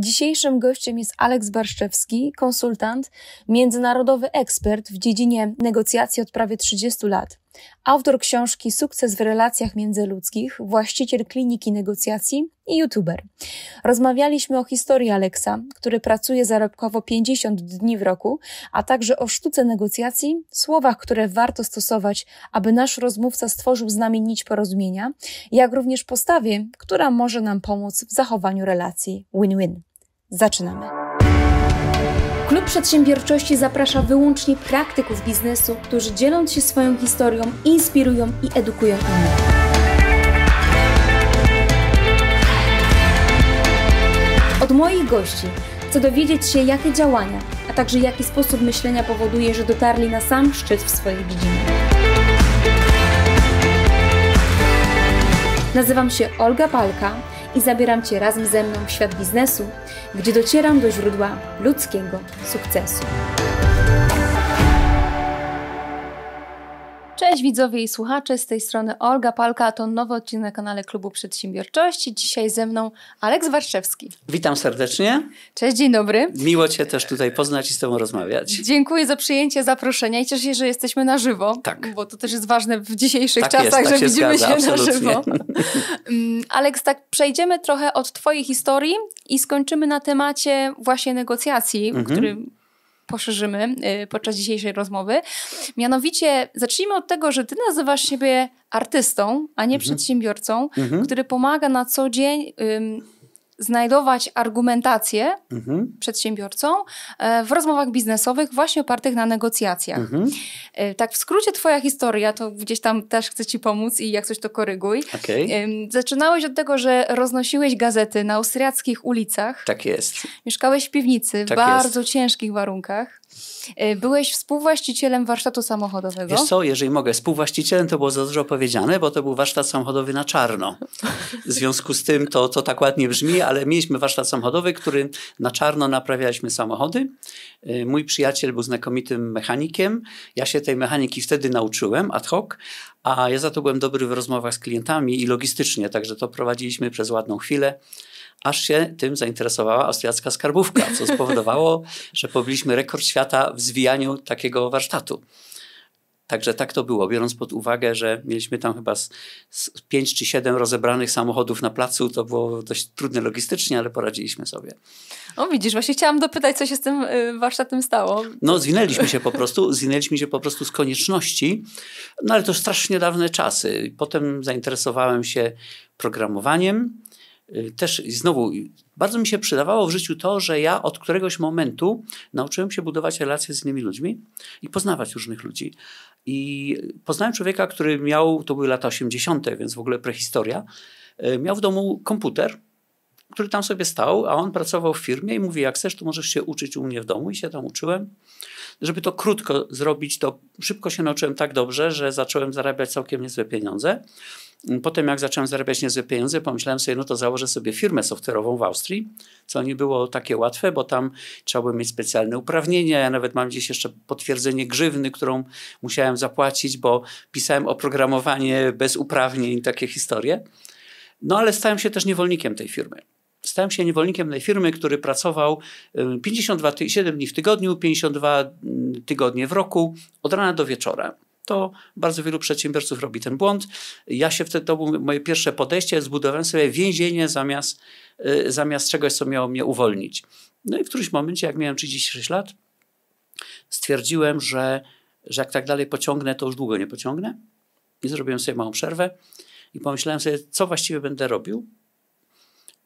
Dzisiejszym gościem jest Aleks Barszczewski, konsultant, międzynarodowy ekspert w dziedzinie negocjacji od prawie 30 lat, autor książki Sukces w relacjach międzyludzkich, właściciel kliniki negocjacji i youtuber. Rozmawialiśmy o historii Aleksa, który pracuje zarobkowo 50 dni w roku, a także o sztuce negocjacji, słowach, które warto stosować, aby nasz rozmówca stworzył z nami nić porozumienia, jak również postawie, która może nam pomóc w zachowaniu relacji win-win. Zaczynamy. Klub Przedsiębiorczości zaprasza wyłącznie praktyków biznesu, którzy dzieląc się swoją historią, inspirują i edukują innych. Od moich gości chcę dowiedzieć się, jakie działania, a także jaki sposób myślenia powoduje, że dotarli na sam szczyt w swojej dziedzinie. Nazywam się Olga Palka i zabieram Cię razem ze mną w świat biznesu, gdzie docieram do źródła ludzkiego sukcesu. Cześć widzowie i słuchacze, z tej strony Olga Palka, a to nowy odcinek na kanale Klubu Przedsiębiorczości. Dzisiaj ze mną Aleks Warszewski. Witam serdecznie. Cześć, dzień dobry. Miło Cię też tutaj poznać i z Tobą rozmawiać. Dziękuję za przyjęcie zaproszenia i cieszę się, że jesteśmy na żywo, tak. bo to też jest ważne w dzisiejszych tak czasach, jest, tak że się widzimy zgadza, się absolutnie. na żywo. Mm, Aleks, tak przejdziemy trochę od Twojej historii i skończymy na temacie właśnie negocjacji, mhm. który poszerzymy y, podczas dzisiejszej rozmowy. Mianowicie zacznijmy od tego, że ty nazywasz siebie artystą, a nie mhm. przedsiębiorcą, mhm. który pomaga na co dzień znajdować argumentację mhm. przedsiębiorcą e, w rozmowach biznesowych właśnie opartych na negocjacjach. Mhm. E, tak w skrócie twoja historia, to gdzieś tam też chcę ci pomóc i jak coś to koryguj. Okay. Zaczynałeś od tego, że roznosiłeś gazety na austriackich ulicach. Tak jest. Mieszkałeś w piwnicy tak w bardzo jest. ciężkich warunkach. E, byłeś współwłaścicielem warsztatu samochodowego. Wiesz co, jeżeli mogę, współwłaścicielem to było za dużo powiedziane, bo to był warsztat samochodowy na czarno. W związku z tym to, to tak ładnie brzmi, ale mieliśmy warsztat samochodowy, który na czarno naprawialiśmy samochody. E, mój przyjaciel był znakomitym mechanikiem. Ja się tej mechaniki wtedy nauczyłem ad hoc, a ja za to byłem dobry w rozmowach z klientami i logistycznie, także to prowadziliśmy przez ładną chwilę aż się tym zainteresowała austriacka skarbówka, co spowodowało, że pobiliśmy rekord świata w zwijaniu takiego warsztatu. Także tak to było, biorąc pod uwagę, że mieliśmy tam chyba z, z 5 czy 7 rozebranych samochodów na placu, to było dość trudne logistycznie, ale poradziliśmy sobie. O widzisz, właśnie chciałam dopytać, co się z tym y, warsztatem stało. No zwinęliśmy się po prostu, zwinęliśmy się po prostu z konieczności, no ale to strasznie dawne czasy. Potem zainteresowałem się programowaniem, Y, też znowu y, bardzo mi się przydawało w życiu to, że ja od któregoś momentu nauczyłem się budować relacje z innymi ludźmi i poznawać różnych ludzi. I poznałem człowieka, który miał, to były lata 80., więc w ogóle prehistoria, y, miał w domu komputer, który tam sobie stał, a on pracował w firmie i mówi, jak chcesz, to możesz się uczyć u mnie w domu i się tam uczyłem. Żeby to krótko zrobić, to szybko się nauczyłem tak dobrze, że zacząłem zarabiać całkiem niezłe pieniądze. Potem jak zacząłem zarabiać niezłe pieniądze, pomyślałem sobie, no to założę sobie firmę software'ową w Austrii, co nie było takie łatwe, bo tam trzeba było mieć specjalne uprawnienia. Ja nawet mam gdzieś jeszcze potwierdzenie grzywny, którą musiałem zapłacić, bo pisałem oprogramowanie bez uprawnień, takie historie. No ale stałem się też niewolnikiem tej firmy. Stałem się niewolnikiem tej firmy, który pracował 52 y, 7 dni w tygodniu, 52 mm, tygodnie w roku, od rana do wieczora to bardzo wielu przedsiębiorców robi ten błąd. Ja się wtedy, to było moje pierwsze podejście, zbudowałem sobie więzienie zamiast, y, zamiast czegoś, co miało mnie uwolnić. No i w którymś momencie, jak miałem 36 lat, stwierdziłem, że, że jak tak dalej pociągnę, to już długo nie pociągnę. I zrobiłem sobie małą przerwę i pomyślałem sobie, co właściwie będę robił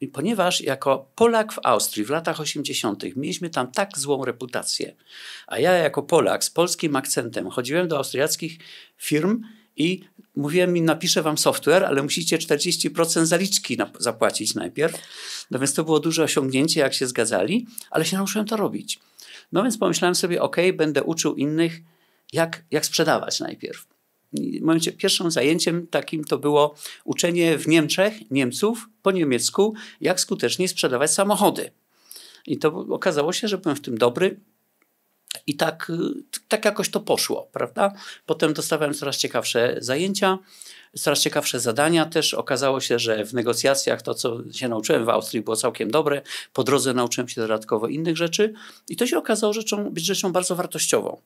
ponieważ jako Polak w Austrii w latach 80. mieliśmy tam tak złą reputację, a ja jako Polak z polskim akcentem chodziłem do austriackich firm i mówiłem im, napiszę wam software, ale musicie 40% zaliczki zapłacić najpierw. No więc to było duże osiągnięcie, jak się zgadzali, ale się nauczyłem to robić. No więc pomyślałem sobie, ok, będę uczył innych, jak, jak sprzedawać najpierw moim pierwszym zajęciem takim to było uczenie w Niemczech Niemców po niemiecku, jak skutecznie sprzedawać samochody. I to okazało się, że byłem w tym dobry. I tak, tak jakoś to poszło, prawda? Potem dostawałem coraz ciekawsze zajęcia, coraz ciekawsze zadania też. Okazało się, że w negocjacjach to, co się nauczyłem w Austrii, było całkiem dobre. Po drodze nauczyłem się dodatkowo innych rzeczy i to się okazało rzeczą, być rzeczą bardzo wartościową.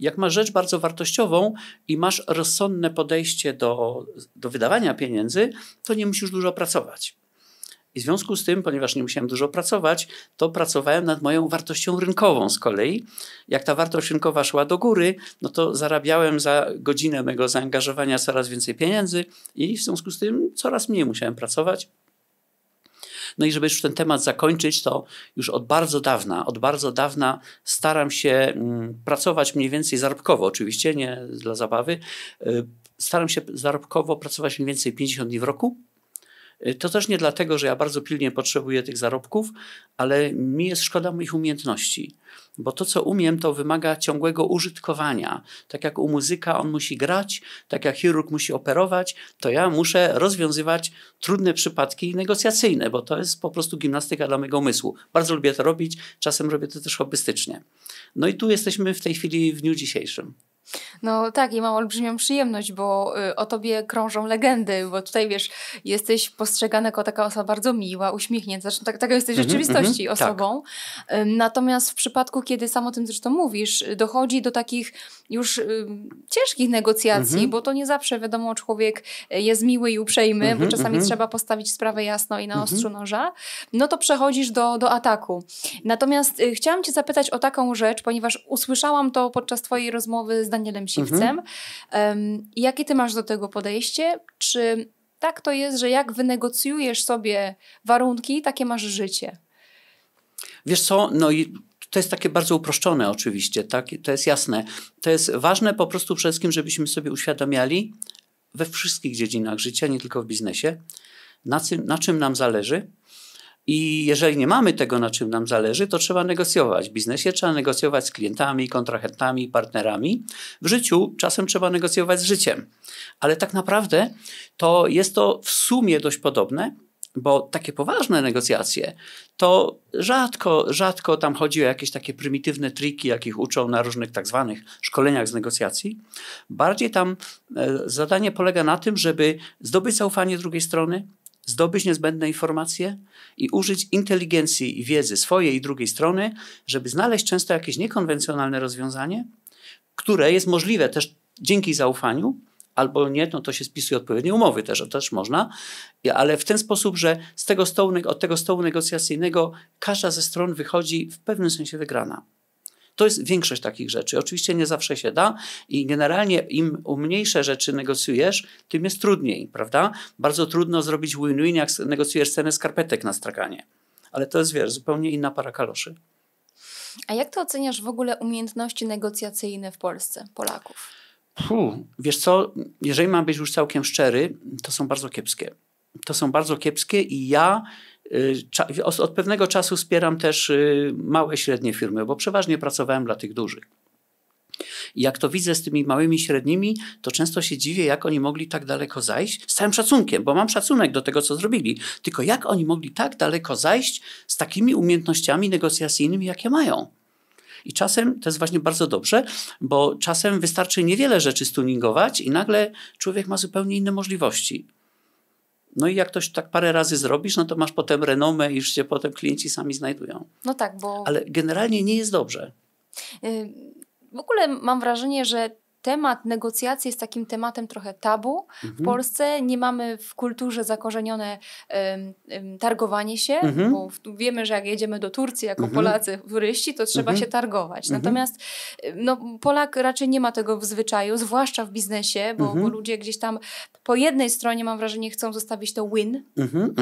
Jak masz rzecz bardzo wartościową i masz rozsądne podejście do, do wydawania pieniędzy, to nie musisz dużo pracować. I w związku z tym, ponieważ nie musiałem dużo pracować, to pracowałem nad moją wartością rynkową z kolei. Jak ta wartość rynkowa szła do góry, no to zarabiałem za godzinę mego zaangażowania coraz więcej pieniędzy i w związku z tym coraz mniej musiałem pracować, no i żeby już ten temat zakończyć, to już od bardzo dawna, od bardzo dawna staram się mm, pracować mniej więcej zarobkowo, oczywiście nie dla zabawy. Y, staram się zarobkowo pracować mniej więcej 50 dni w roku Y, to też nie dlatego, że ja bardzo pilnie potrzebuję tych zarobków, ale mi jest szkoda moich umiejętności, bo to, co umiem, to wymaga ciągłego użytkowania. Tak jak u muzyka on musi grać, tak jak chirurg musi operować, to ja muszę rozwiązywać trudne przypadki negocjacyjne, bo to jest po prostu gimnastyka dla mojego umysłu. Bardzo lubię to robić, czasem robię to też hobbystycznie. No i tu jesteśmy w tej chwili w dniu dzisiejszym. No tak, i mam olbrzymią przyjemność, bo y, o tobie krążą legendy, bo tutaj wiesz, jesteś postrzegana jako taka osoba bardzo miła, uśmiechnięta, zresztą tak, taka jesteś w mhm, rzeczywistości mm -hmm, osobą. Tak. Natomiast w przypadku, kiedy sam o tym zresztą mówisz, dochodzi do takich już ciężkich negocjacji, mm -hmm. bo to nie zawsze wiadomo, człowiek e, jest miły i uprzejmy, mm -hmm, bo mhm, czasami mhm. trzeba postawić sprawę jasno i na ostrzu noża, no to przechodzisz do, do ataku. Natomiast y, chciałam cię zapytać o taką rzecz, ponieważ usłyszałam to podczas twojej rozmowy z Danielem Siwcem. Mhm. jakie ty masz do tego podejście? Czy tak to jest, że jak wynegocjujesz sobie warunki, takie masz życie? Wiesz co, no i to jest takie bardzo uproszczone oczywiście, tak? to jest jasne. To jest ważne po prostu przede wszystkim, żebyśmy sobie uświadamiali we wszystkich dziedzinach życia, nie tylko w biznesie, na, na czym nam zależy, i jeżeli nie mamy tego, na czym nam zależy, to trzeba negocjować. W biznesie trzeba negocjować z klientami, kontrahentami, partnerami. W życiu czasem trzeba negocjować z życiem. Ale tak naprawdę to jest to w sumie dość podobne, bo takie poważne negocjacje to rzadko, rzadko tam chodzi o jakieś takie prymitywne triki, jakich uczą na różnych tak zwanych szkoleniach z negocjacji. Bardziej tam e, zadanie polega na tym, żeby zdobyć zaufanie drugiej strony, zdobyć niezbędne informacje i użyć inteligencji i wiedzy swojej i drugiej strony, żeby znaleźć często jakieś niekonwencjonalne rozwiązanie, które jest możliwe też dzięki zaufaniu, albo nie, no to się spisuje odpowiednie umowy też, też można, ale w ten sposób, że z tego stołu, od tego stołu negocjacyjnego każda ze stron wychodzi w pewnym sensie wygrana. To jest większość takich rzeczy. Oczywiście nie zawsze się da i generalnie im mniejsze rzeczy negocjujesz, tym jest trudniej, prawda? Bardzo trudno zrobić win-win, jak negocjujesz cenę skarpetek na straganie. Ale to jest, wiesz, zupełnie inna para kaloszy. A jak to oceniasz w ogóle umiejętności negocjacyjne w Polsce, Polaków? Puh, wiesz co, jeżeli mam być już całkiem szczery, to są bardzo kiepskie. To są bardzo kiepskie i ja Y, od pewnego czasu wspieram też y, małe, średnie firmy, bo przeważnie pracowałem dla tych dużych. I jak to widzę z tymi małymi, średnimi, to często się dziwię, jak oni mogli tak daleko zajść. Z całym szacunkiem, bo mam szacunek do tego, co zrobili. Tylko jak oni mogli tak daleko zajść z takimi umiejętnościami negocjacyjnymi, jakie mają. I czasem to jest właśnie bardzo dobrze, bo czasem wystarczy niewiele rzeczy stuningować i nagle człowiek ma zupełnie inne możliwości. No i jak ktoś tak parę razy zrobisz, no to masz potem renomę i już się potem klienci sami znajdują. No tak, bo... Ale generalnie nie jest dobrze. Y, w ogóle mam wrażenie, że temat negocjacji jest takim tematem trochę tabu mhm. w Polsce. Nie mamy w kulturze zakorzenione um, um, targowanie się, mhm. bo wiemy, że jak jedziemy do Turcji jako mhm. Polacy, turyści, to trzeba mhm. się targować. Mhm. Natomiast no, Polak raczej nie ma tego w zwyczaju, zwłaszcza w biznesie, bo, bo mhm. ludzie gdzieś tam po jednej stronie mam wrażenie chcą zostawić to win,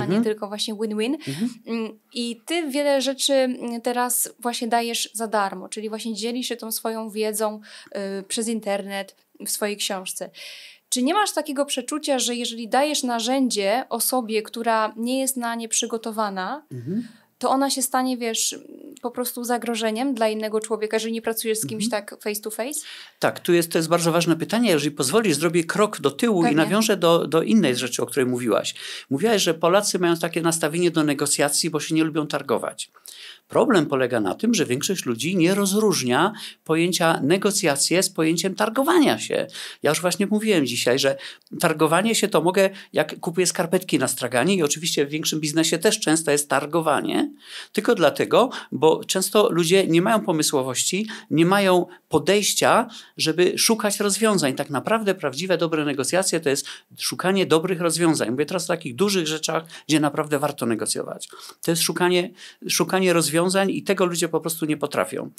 a nie tylko właśnie win-win. Mm, I ty wiele rzeczy mm, teraz właśnie dajesz za darmo, czyli właśnie dzielisz się tą swoją wiedzą y, przez internet, internet w swojej książce. Czy nie masz takiego przeczucia, że jeżeli dajesz narzędzie osobie, która nie jest na nie przygotowana, mhm. to ona się stanie, wiesz, po prostu zagrożeniem dla innego człowieka, jeżeli nie pracujesz z kimś mhm. tak face to face? Tak, tu jest, to jest bardzo ważne pytanie. Jeżeli pozwolisz, zrobię krok do tyłu Pewnie. i nawiążę do, do innej rzeczy, o której mówiłaś. Mówiłaś, że Polacy mają takie nastawienie do negocjacji, bo się nie lubią targować. Problem polega na tym, że większość ludzi nie rozróżnia pojęcia negocjacje z pojęciem targowania się. Ja już właśnie mówiłem dzisiaj, że targowanie się to mogę, jak kupuję skarpetki na straganie i oczywiście w większym biznesie też często jest targowanie, tylko dlatego, bo często ludzie nie mają pomysłowości, nie mają podejścia, żeby szukać rozwiązań. Tak naprawdę prawdziwe, dobre negocjacje to jest szukanie dobrych rozwiązań. Mówię teraz o takich dużych rzeczach, gdzie naprawdę warto negocjować. To jest szukanie, szukanie rozwiązań rozwiązań i tego ludzie po prostu nie potrafią.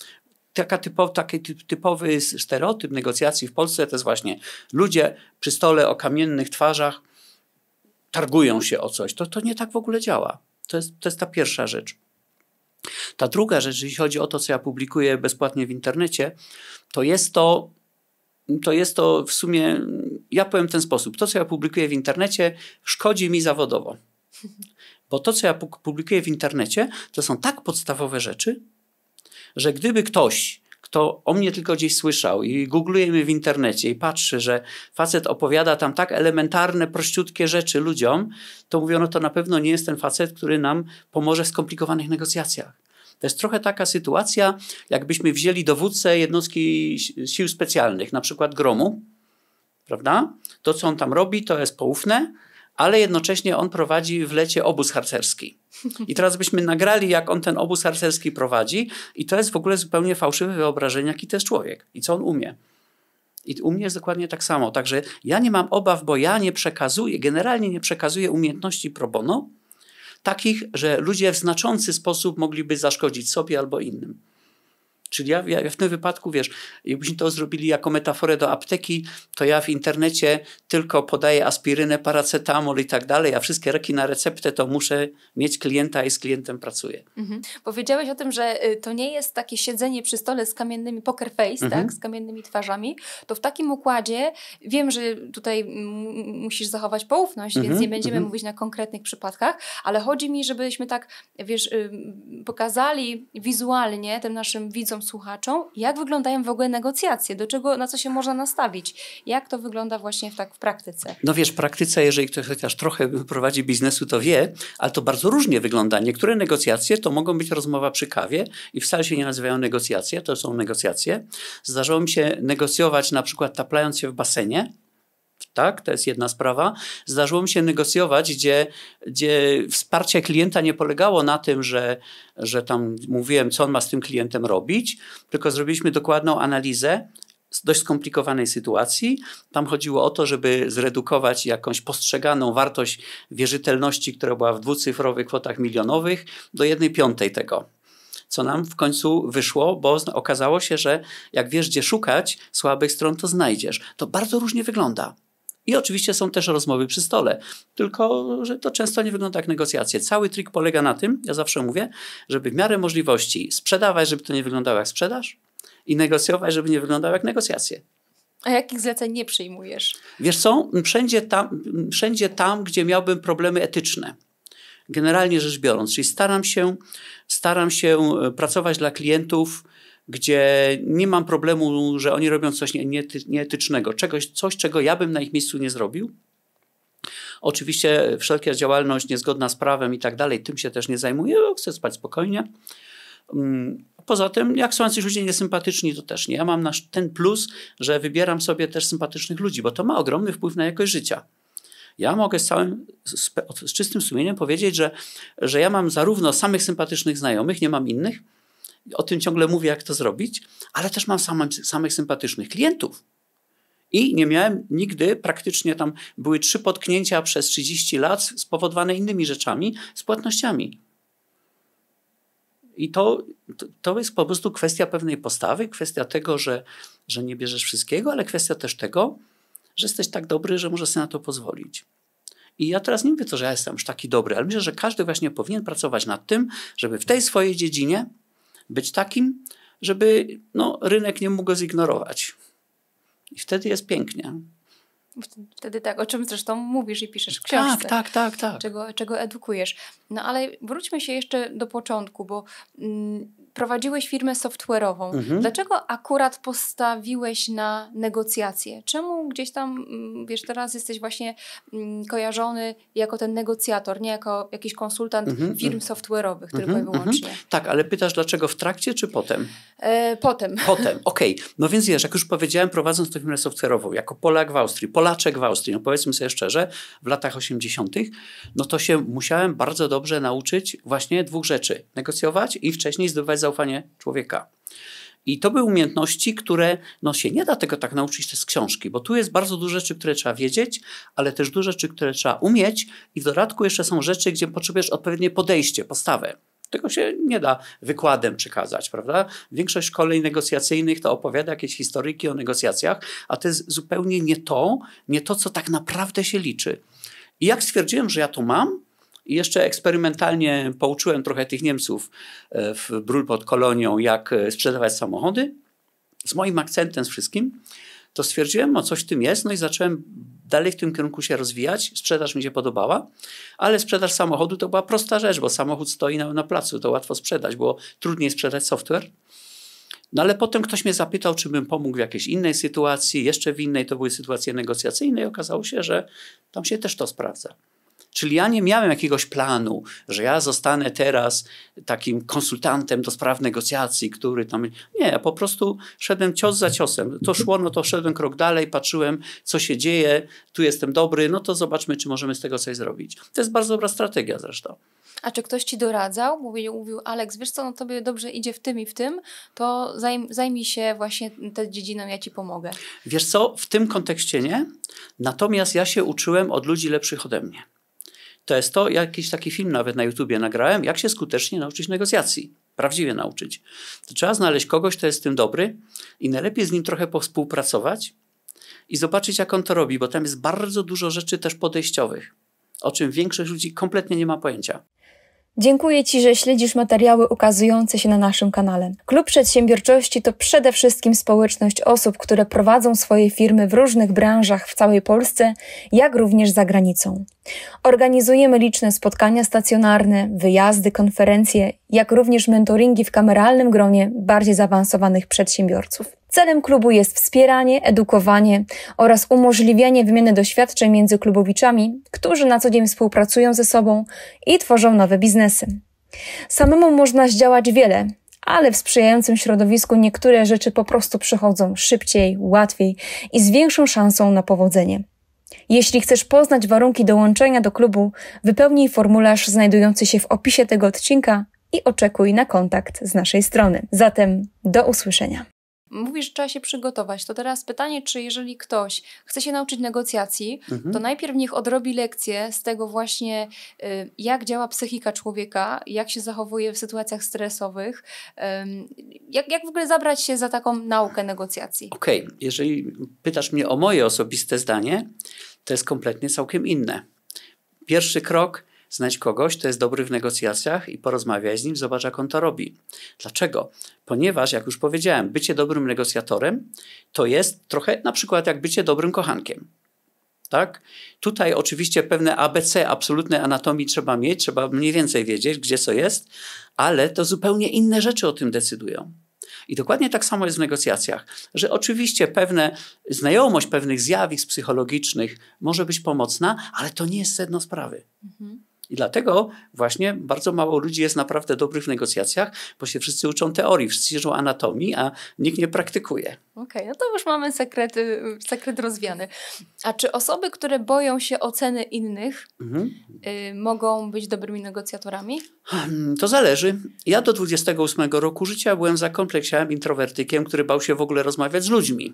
Taka typo, taki typowy stereotyp negocjacji w Polsce to jest właśnie ludzie przy stole o kamiennych twarzach targują się o coś. To, to nie tak w ogóle działa. To jest, to jest ta pierwsza rzecz. Ta druga rzecz, jeśli chodzi o to, co ja publikuję bezpłatnie w internecie, to jest to, to jest to w sumie, ja powiem w ten sposób, to, co ja publikuję w internecie, szkodzi mi zawodowo. Bo to, co ja publikuję w internecie, to są tak podstawowe rzeczy, że gdyby ktoś, kto o mnie tylko gdzieś słyszał i mnie w internecie i patrzy, że facet opowiada tam tak elementarne, prościutkie rzeczy ludziom, to mówiono, to na pewno nie jest ten facet, który nam pomoże w skomplikowanych negocjacjach. To jest trochę taka sytuacja, jakbyśmy wzięli dowódcę jednostki sił specjalnych, na przykład gromu, prawda? To, co on tam robi, to jest poufne, ale jednocześnie on prowadzi w lecie obóz harcerski. I teraz byśmy nagrali, jak on ten obóz harcerski prowadzi, i to jest w ogóle zupełnie fałszywe wyobrażenie, jaki to jest człowiek i co on umie. I u mnie jest dokładnie tak samo. Także ja nie mam obaw, bo ja nie przekazuję, generalnie nie przekazuję umiejętności pro bono, takich, że ludzie w znaczący sposób mogliby zaszkodzić sobie albo innym. Czyli ja, ja, w tym wypadku, wiesz, jakbyśmy to zrobili jako metaforę do apteki, to ja w internecie tylko podaję aspirynę, paracetamol i tak dalej, a wszystkie leki na receptę to muszę mieć klienta i z klientem pracuję. Mhm. Powiedziałeś o tym, że y, to nie jest takie siedzenie przy stole z kamiennymi poker face, tak, mhm. tak, z kamiennymi twarzami, to w takim układzie wiem, że tutaj musisz zachować poufność, mhm. więc nie będziemy mhm. mówić na konkretnych przypadkach, ale chodzi mi, żebyśmy tak, wiesz, y, pokazali wizualnie tym naszym widzom, słuchaczom, jak wyglądają w ogóle negocjacje, do czego, na co się można nastawić, jak to wygląda właśnie w, tak, w praktyce. No wiesz, praktyce, jeżeli ktoś chociaż trochę prowadzi biznesu, to wie, ale to bardzo różnie wygląda. Niektóre negocjacje to mogą być rozmowa przy kawie i wcale się nie nazywają negocjacje, to są negocjacje. Zdarzało mi się negocjować na przykład taplając się w basenie, tak, to jest jedna sprawa. Zdarzyło mi się negocjować, gdzie, gdzie wsparcie klienta nie polegało na tym, że, że tam mówiłem, co on ma z tym klientem robić, tylko zrobiliśmy dokładną analizę dość skomplikowanej sytuacji. Tam chodziło o to, żeby zredukować jakąś postrzeganą wartość wierzytelności, która była w dwucyfrowych kwotach milionowych, do jednej piątej tego co nam w końcu wyszło, bo okazało się, że jak wiesz, gdzie szukać słabych stron, to znajdziesz. To bardzo różnie wygląda. I oczywiście są też rozmowy przy stole, tylko że to często nie wygląda jak negocjacje. Cały trik polega na tym, ja zawsze mówię, żeby w miarę możliwości sprzedawać, żeby to nie wyglądało jak sprzedaż i negocjować, żeby nie wyglądało jak negocjacje. A jakich zleceń nie przyjmujesz? Wiesz co, wszędzie tam, wszędzie tam gdzie miałbym problemy etyczne generalnie rzecz biorąc. Czyli staram się, staram się e, pracować dla klientów gdzie nie mam problemu, że oni robią coś nieetycznego, czegoś, coś, czego ja bym na ich miejscu nie zrobił. Oczywiście wszelka działalność niezgodna z prawem i tak dalej, tym się też nie zajmuję, chcę spać spokojnie. Mm, poza tym, jak są jacyś ludzie niesympatyczni, to też nie. Ja mam ten plus, że wybieram sobie też sympatycznych ludzi, bo to ma ogromny wpływ na jakość życia. Ja mogę z, całym, z, z czystym sumieniem powiedzieć, że, że ja mam zarówno samych sympatycznych znajomych, nie mam innych, o tym ciągle mówię, jak to zrobić, ale też mam samych, samych sympatycznych klientów. I nie miałem nigdy, praktycznie tam były trzy potknięcia przez 30 lat spowodowane innymi rzeczami, z płatnościami. I to, to jest po prostu kwestia pewnej postawy, kwestia tego, że, że nie bierzesz wszystkiego, ale kwestia też tego, że jesteś tak dobry, że możesz sobie na to pozwolić. I ja teraz nie mówię to, że ja jestem już taki dobry, ale myślę, że każdy właśnie powinien pracować nad tym, żeby w tej swojej dziedzinie być takim, żeby no, rynek nie mógł go zignorować. I wtedy jest pięknie. Wtedy tak, o czym zresztą mówisz i piszesz w tak, książce. Tak, tak, tak. tak. Czego, czego edukujesz. No ale wróćmy się jeszcze do początku, bo mm, prowadziłeś firmę software'ową. Mhm. Dlaczego akurat postawiłeś na negocjacje? Czemu gdzieś tam, mm, wiesz, teraz jesteś właśnie mm, kojarzony jako ten negocjator, nie jako jakiś konsultant mhm. mhm. firm software'owych tylko i mhm, mhm. wyłącznie? Tak, ale pytasz dlaczego w trakcie czy potem? E, potem. Potem, okej. Okay. No więc wiesz, jak już powiedziałem, prowadząc tę firmę software'ową, jako Polak w Austrii, Polaczek w Austrii, no powiedzmy sobie szczerze, w latach 80., no to się musiałem bardzo dobrze nauczyć właśnie dwóch rzeczy. Negocjować i wcześniej zdobywać zaufanie człowieka. I to były umiejętności, które no, się nie da tego tak nauczyć z książki, bo tu jest bardzo dużo rzeczy, które trzeba wiedzieć, ale też dużo rzeczy, które trzeba umieć, i w dodatku jeszcze są rzeczy, gdzie potrzebujesz odpowiednie podejście, postawę. Tego się nie da wykładem przekazać, prawda? Większość kolei negocjacyjnych to opowiada jakieś historyki o negocjacjach, a to jest zupełnie nie to, nie to, co tak naprawdę się liczy. I jak stwierdziłem, że ja to mam, i jeszcze eksperymentalnie pouczyłem trochę tych Niemców e, w Brul pod Kolonią, jak e, sprzedawać samochody. Z moim akcentem, z wszystkim. To stwierdziłem, o coś w tym jest, no i zacząłem dalej w tym kierunku się rozwijać. Sprzedaż mi się podobała, ale sprzedaż samochodu to była prosta rzecz, bo samochód stoi na, na placu, to łatwo sprzedać, było trudniej sprzedać software. No ale potem ktoś mnie zapytał, czy bym pomógł w jakiejś innej sytuacji, jeszcze w innej, to były sytuacje negocjacyjne i okazało się, że tam się też to sprawdza. Czyli ja nie miałem jakiegoś planu, że ja zostanę teraz takim konsultantem do spraw negocjacji, który tam. Nie, ja po prostu szedłem cios za ciosem. To szło, no to szedłem krok dalej, patrzyłem, co się dzieje, tu jestem dobry, no to zobaczmy, czy możemy z tego coś zrobić. To jest bardzo dobra strategia zresztą. A czy ktoś ci doradzał? Mówił, mówił Aleks, wiesz co, no tobie dobrze idzie w tym i w tym, to zajmij się właśnie tą dziedziną, ja ci pomogę. Wiesz co, w tym kontekście nie. Natomiast ja się uczyłem od ludzi lepszych ode mnie to jest to, jakiś taki film nawet na YouTubie nagrałem, jak się skutecznie nauczyć negocjacji. Prawdziwie nauczyć. To trzeba znaleźć kogoś, kto jest w tym dobry i najlepiej z nim trochę współpracować i zobaczyć, jak on to robi, bo tam jest bardzo dużo rzeczy też podejściowych, o czym większość ludzi kompletnie nie ma pojęcia. Dziękuję Ci, że śledzisz materiały ukazujące się na naszym kanale. Klub Przedsiębiorczości to przede wszystkim społeczność osób, które prowadzą swoje firmy w różnych branżach w całej Polsce, jak również za granicą. Organizujemy liczne spotkania stacjonarne, wyjazdy, konferencje, jak również mentoringi w kameralnym gronie bardziej zaawansowanych przedsiębiorców. Celem klubu jest wspieranie, edukowanie oraz umożliwianie wymiany doświadczeń między klubowiczami, którzy na co dzień współpracują ze sobą i tworzą nowe biznesy. Samemu można zdziałać wiele, ale w sprzyjającym środowisku niektóre rzeczy po prostu przychodzą szybciej, łatwiej i z większą szansą na powodzenie. Jeśli chcesz poznać warunki dołączenia do klubu, wypełnij formularz znajdujący się w opisie tego odcinka i oczekuj na kontakt z naszej strony. Zatem do usłyszenia. Mówisz, że trzeba się przygotować. To teraz pytanie, czy jeżeli ktoś chce się nauczyć negocjacji, mhm. to najpierw niech odrobi lekcję z tego właśnie, y, jak działa psychika człowieka, jak się zachowuje w sytuacjach stresowych, jak, jak w ogóle zabrać się za taką naukę negocjacji. Okej, okay. jeżeli pytasz mnie o moje osobiste zdanie, to jest kompletnie całkiem inne. Pierwszy krok znać kogoś, kto jest dobry w negocjacjach i porozmawiaj z nim, zobacz jak on to robi. Dlaczego? Ponieważ, jak już powiedziałem, bycie dobrym negocjatorem to jest trochę na przykład jak bycie dobrym kochankiem. Tak? Tutaj oczywiście pewne ABC, absolutne anatomii trzeba mieć, trzeba mniej więcej wiedzieć, gdzie co jest, ale to zupełnie inne rzeczy o tym decydują. I dokładnie tak samo jest w negocjacjach, że oczywiście pewne znajomość pewnych zjawisk psychologicznych może być pomocna, ale to nie jest sedno sprawy. Mhm. I dlatego właśnie bardzo mało ludzi jest naprawdę dobrych w negocjacjach, bo się wszyscy uczą teorii, wszyscy uczą anatomii, a nikt nie praktykuje. Okej, okay, no to już mamy sekret, sekret rozwiany. A czy osoby, które boją się oceny innych, mhm. y, mogą być dobrymi negocjatorami? Hmm, to zależy. Ja do 28 roku życia byłem za zakompleksiałem introwertykiem, który bał się w ogóle rozmawiać z ludźmi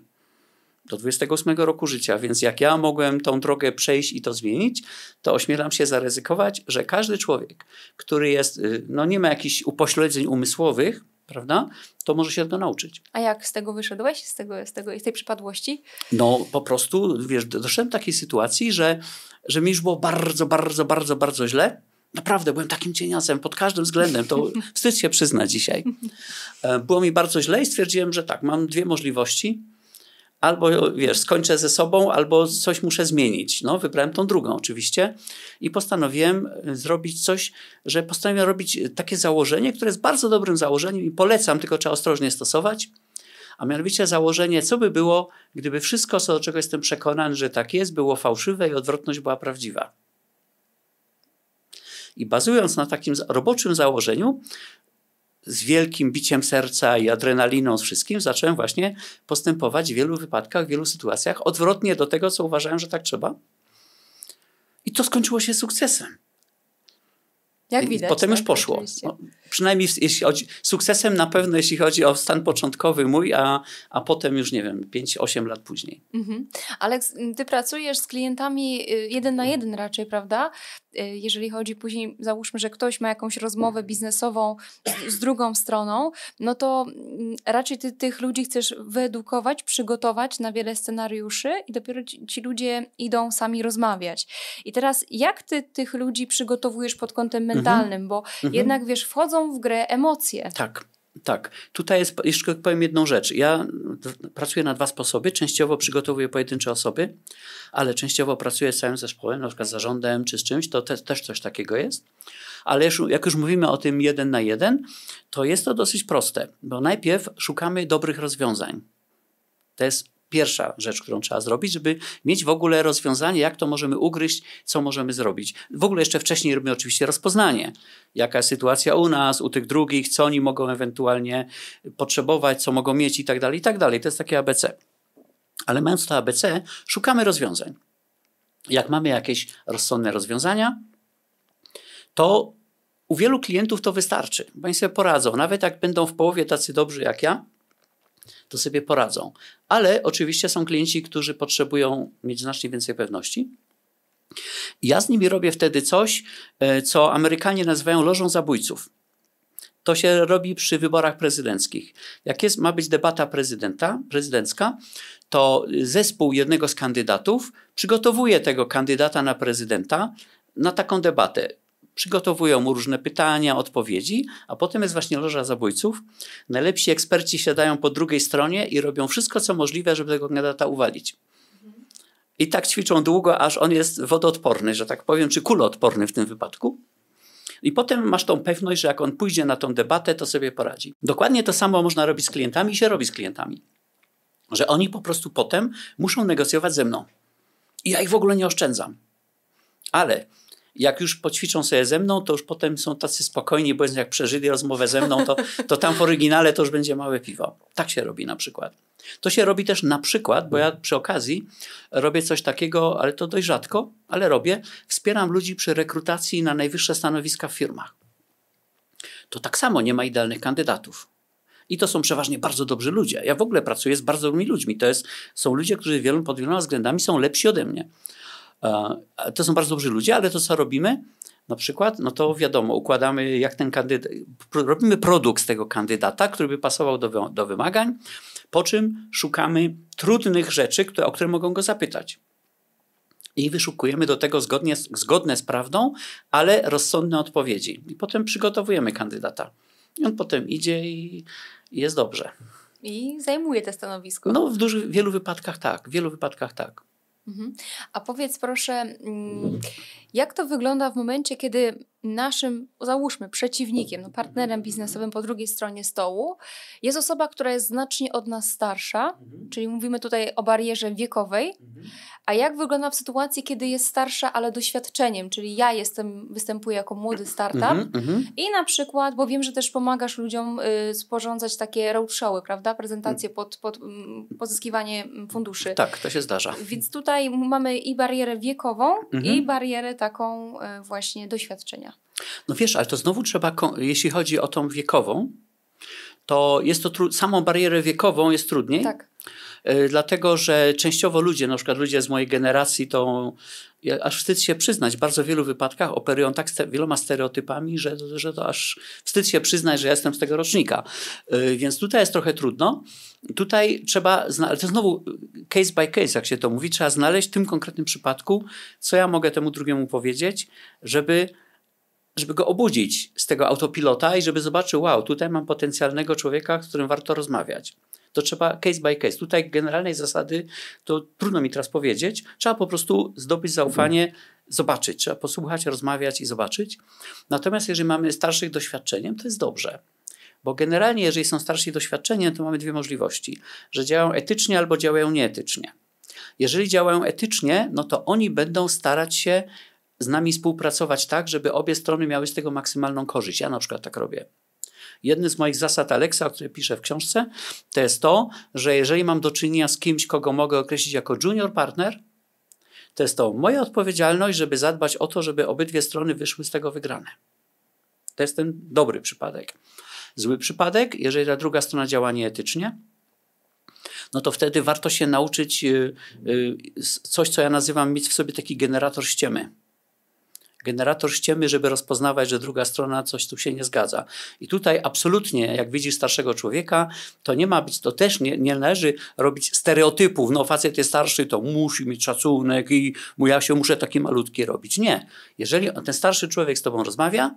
do 28 roku życia, więc jak ja mogłem tą drogę przejść i to zmienić, to ośmielam się zaryzykować, że każdy człowiek, który jest, y, no nie ma jakichś upośledzeń umysłowych, prawda, to może się tego nauczyć. A jak z tego wyszedłeś, z, tego, z, tego, z tej przypadłości? No po prostu, wiesz, doszedłem do takiej sytuacji, że, że mi już było bardzo, bardzo, bardzo, bardzo źle, Naprawdę, byłem takim cieniacem pod każdym względem. To wstyd się przyznać dzisiaj. E, było mi bardzo źle i stwierdziłem, że tak, mam dwie możliwości albo wiesz, skończę ze sobą, albo coś muszę zmienić. No, wybrałem tą drugą oczywiście i postanowiłem e, zrobić coś, że postanowiłem robić e, takie założenie, które jest bardzo dobrym założeniem i polecam, tylko trzeba ostrożnie stosować. A mianowicie założenie, co by było, gdyby wszystko, co do czego jestem przekonany, że tak jest, było fałszywe i odwrotność była prawdziwa. I bazując na takim roboczym założeniu, z wielkim biciem serca i adrenaliną, z wszystkim, zacząłem właśnie postępować w wielu wypadkach, w wielu sytuacjach, odwrotnie do tego, co uważałem, że tak trzeba. I to skończyło się sukcesem. Jak widać. Potem tak, już poszło przynajmniej jeśli chodzi, sukcesem na pewno, jeśli chodzi o stan początkowy mój, a, a potem już nie wiem, 5-8 lat później. Mhm. Aleks, mm, ty pracujesz z klientami y, jeden na mhm. jeden raczej, prawda? Y, jeżeli chodzi później, załóżmy, że ktoś ma jakąś rozmowę mhm. biznesową z, drugą stroną, no to mm, raczej ty tych ludzi chcesz wyedukować, przygotować na wiele scenariuszy i dopiero ci, ci ludzie idą sami rozmawiać. I teraz jak ty tych ludzi przygotowujesz pod kątem mhm. mentalnym, bo mhm. jednak wiesz, wchodzą w grę emocje. Tak. Tak, tutaj jest, jeszcze powiem jedną rzecz. Ja pracuję na dwa sposoby. Częściowo przygotowuję pojedyncze osoby, ale częściowo pracuję z całym zespołem, na przykład z zarządem czy z czymś, to te, też coś takiego jest. Ale już, jak już mówimy o tym jeden na jeden, to jest to dosyć proste, bo najpierw szukamy dobrych rozwiązań. To jest pierwsza rzecz, którą trzeba zrobić, żeby mieć w ogóle rozwiązanie, jak to możemy ugryźć, co możemy zrobić. W ogóle jeszcze wcześniej robimy oczywiście rozpoznanie, jaka jest sytuacja u nas, u tych drugich, co oni mogą ewentualnie potrzebować, co mogą mieć i tak dalej, i tak dalej. To jest takie ABC. Ale mając to ABC, szukamy rozwiązań. Jak mamy jakieś rozsądne rozwiązania, to u wielu klientów to wystarczy, bo oni sobie poradzą. Nawet jak będą w połowie tacy dobrzy jak ja, to sobie poradzą. Ale oczywiście są klienci, którzy potrzebują mieć znacznie więcej pewności. Ja z nimi robię wtedy coś, e, co Amerykanie nazywają lożą zabójców. To się robi przy wyborach prezydenckich. Jak jest, ma być debata prezydenta, prezydencka, to zespół jednego z kandydatów przygotowuje tego kandydata na prezydenta na taką debatę przygotowują mu różne pytania, odpowiedzi, a potem jest właśnie loża zabójców. Najlepsi eksperci siadają po drugiej stronie i robią wszystko, co możliwe, żeby tego kandydata uwalić. I tak ćwiczą długo, aż on jest wodoodporny, że tak powiem, czy kuloodporny w tym wypadku. I potem masz tą pewność, że jak on pójdzie na tą debatę, to sobie poradzi. Dokładnie to samo można robić z klientami i się robi z klientami. Że oni po prostu potem muszą negocjować ze mną. I ja ich w ogóle nie oszczędzam. Ale jak już poćwiczą sobie ze mną, to już potem są tacy spokojni, bo jak przeżyli rozmowę ze mną, to, to tam w oryginale to już będzie małe piwo. Tak się robi na przykład. To się robi też na przykład, bo ja przy okazji robię coś takiego, ale to dość rzadko, ale robię. Wspieram ludzi przy rekrutacji na najwyższe stanowiska w firmach. To tak samo nie ma idealnych kandydatów. I to są przeważnie bardzo dobrzy ludzie. Ja w ogóle pracuję z bardzo dobrymi ludźmi. To jest, są ludzie, którzy wielu, pod wieloma względami są lepsi ode mnie E, to są bardzo dobrzy ludzie, ale to co robimy, na przykład, no to wiadomo, układamy jak ten kandydat, robimy produkt z tego kandydata, który by pasował do, do wymagań, po czym szukamy trudnych rzeczy, które, o które mogą go zapytać. I wyszukujemy do tego zgodnie, zgodne z prawdą, ale rozsądne odpowiedzi. I potem przygotowujemy kandydata. I on potem idzie i jest dobrze. I zajmuje te stanowisko. No, w dużych, wielu wypadkach tak, w wielu wypadkach tak. Mhm. A powiedz proszę, mm, jak to wygląda w momencie, kiedy naszym, załóżmy, przeciwnikiem, no partnerem biznesowym po drugiej stronie stołu jest osoba, która jest znacznie od nas starsza, mhm. czyli mówimy tutaj o barierze wiekowej. Mhm. A jak wygląda w sytuacji, kiedy jest starsza, ale doświadczeniem, czyli ja jestem, występuję jako młody startup mhm, mhm. i na przykład, bo wiem, że też pomagasz ludziom y, sporządzać takie roadshowy, prawda, prezentacje mm. pod, pod mm, pozyskiwanie mm, funduszy. Tak, to się zdarza. Więc tutaj mamy i barierę wiekową mhm. i barierę taką y, właśnie doświadczenia. No wiesz, ale to znowu trzeba, jeśli chodzi o tą wiekową, to jest to samą barierę wiekową jest trudniej. Tak. E, dlatego, że częściowo ludzie, na przykład ludzie z mojej generacji, to ja aż wstyd się przyznać, w bardzo wielu wypadkach operują tak st wieloma stereotypami, że, że to aż wstyd się przyznać, że ja jestem z tego rocznika. E, więc tutaj jest trochę trudno. Tutaj trzeba, ale to znowu case by case, jak się to mówi, trzeba znaleźć w tym konkretnym przypadku, co ja mogę temu drugiemu powiedzieć, żeby żeby go obudzić z tego autopilota i żeby zobaczył, wow, tutaj mam potencjalnego człowieka, z którym warto rozmawiać. To trzeba case by case. Tutaj generalnej zasady to trudno mi teraz powiedzieć. Trzeba po prostu zdobyć zaufanie, zobaczyć. Trzeba posłuchać, rozmawiać i zobaczyć. Natomiast jeżeli mamy starszych doświadczeniem, to jest dobrze. Bo generalnie, jeżeli są starsi doświadczeniem, to mamy dwie możliwości: że działają etycznie albo działają nieetycznie. Jeżeli działają etycznie, no to oni będą starać się z nami współpracować tak, żeby obie strony miały z tego maksymalną korzyść. Ja na przykład tak robię. Jedny z moich zasad Alexa, o której piszę w książce, to jest to, że jeżeli mam do czynienia z kimś, kogo mogę określić jako junior partner, to jest to moja odpowiedzialność, żeby zadbać o to, żeby obydwie strony wyszły z tego wygrane. To jest ten dobry przypadek. Zły przypadek, jeżeli ta druga strona działa nieetycznie, no to wtedy warto się nauczyć y, y, coś, co ja nazywam mieć w sobie taki generator ściemy generator ściemy, żeby rozpoznawać, że druga strona coś tu się nie zgadza. I tutaj absolutnie, jak widzisz starszego człowieka, to nie ma być, to też nie, nie należy robić stereotypów. No facet jest starszy, to musi mieć szacunek i ja się muszę taki malutki robić. Nie. Jeżeli ten starszy człowiek z tobą rozmawia,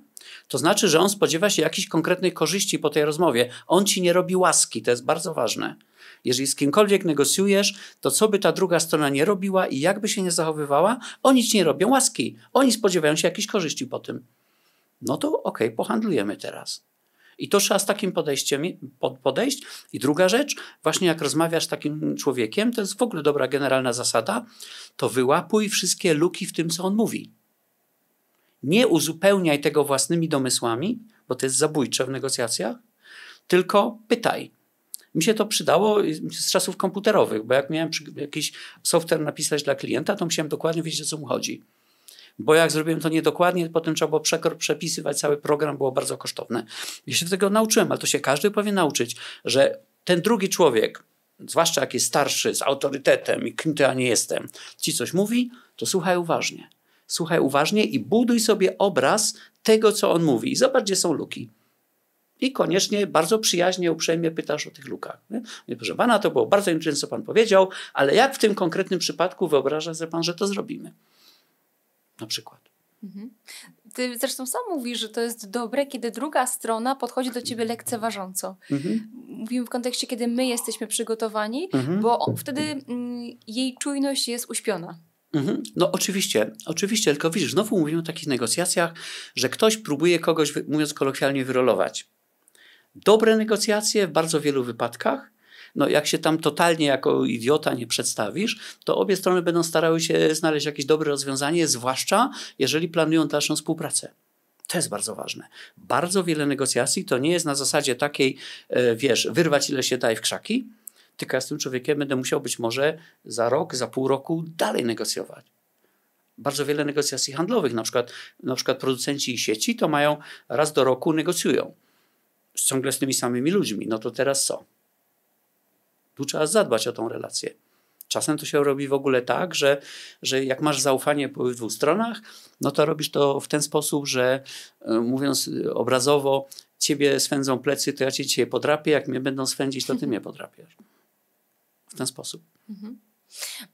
to znaczy, że on spodziewa się jakichś konkretnych korzyści po tej rozmowie. On ci nie robi łaski, to jest bardzo ważne. Jeżeli z kimkolwiek negocjujesz, to co by ta druga strona nie robiła i jakby się nie zachowywała, oni ci nie robią łaski. Oni spodziewają się jakichś korzyści po tym. No to okej, okay, pohandlujemy teraz. I to trzeba z takim podejściem podejść. I druga rzecz, właśnie jak rozmawiasz z takim człowiekiem, to jest w ogóle dobra generalna zasada, to wyłapuj wszystkie luki w tym, co on mówi. Nie uzupełniaj tego własnymi domysłami, bo to jest zabójcze w negocjacjach, tylko pytaj. Mi się to przydało z czasów komputerowych, bo jak miałem jakiś software napisać dla klienta, to musiałem dokładnie wiedzieć, o co mu chodzi. Bo jak zrobiłem to niedokładnie, potem trzeba było przepisywać cały program, było bardzo kosztowne. Ja się tego nauczyłem, ale to się każdy powinien nauczyć, że ten drugi człowiek, zwłaszcza jak jest starszy, z autorytetem i kim to ja nie jestem, ci coś mówi, to słuchaj uważnie. Słuchaj uważnie i buduj sobie obraz tego, co on mówi. I zobacz, gdzie są luki i koniecznie bardzo przyjaźnie, uprzejmie pytasz o tych lukach. Nie? proszę pana, to było bardzo intensywne, co pan powiedział, ale jak w tym konkretnym przypadku wyobraża sobie pan, że to zrobimy? Na przykład. Mhm. Ty zresztą sam mówisz, że to jest dobre, kiedy druga strona podchodzi do ciebie lekceważąco. Mhm. Mówimy w kontekście, kiedy my jesteśmy przygotowani, mhm. bo wtedy mm, jej czujność jest uśpiona. Mhm. No oczywiście, oczywiście, tylko widzisz, znowu mówimy o takich negocjacjach, że ktoś próbuje kogoś, mówiąc kolokwialnie, wyrolować dobre negocjacje w bardzo wielu wypadkach. No, jak się tam totalnie jako idiota nie przedstawisz, to obie strony będą starały się znaleźć jakieś dobre rozwiązanie, zwłaszcza jeżeli planują dalszą współpracę. To jest bardzo ważne. Bardzo wiele negocjacji to nie jest na zasadzie takiej, e, wiesz, wyrwać ile się daj w krzaki, tylko ja z tym człowiekiem będę musiał być może za rok, za pół roku dalej negocjować. Bardzo wiele negocjacji handlowych, na przykład, na przykład producenci i sieci to mają raz do roku negocjują ciągle z tymi samymi ludźmi. No to teraz co? Tu trzeba zadbać o tą relację. Czasem to się robi w ogóle tak, że, że jak masz zaufanie po dwóch stronach, no to robisz to w ten sposób, że e, mówiąc e, obrazowo, ciebie swędzą plecy, to ja cię dzisiaj podrapię, jak mnie będą swędzić, to ty mnie mhm. podrapiasz. W ten sposób. Mhm.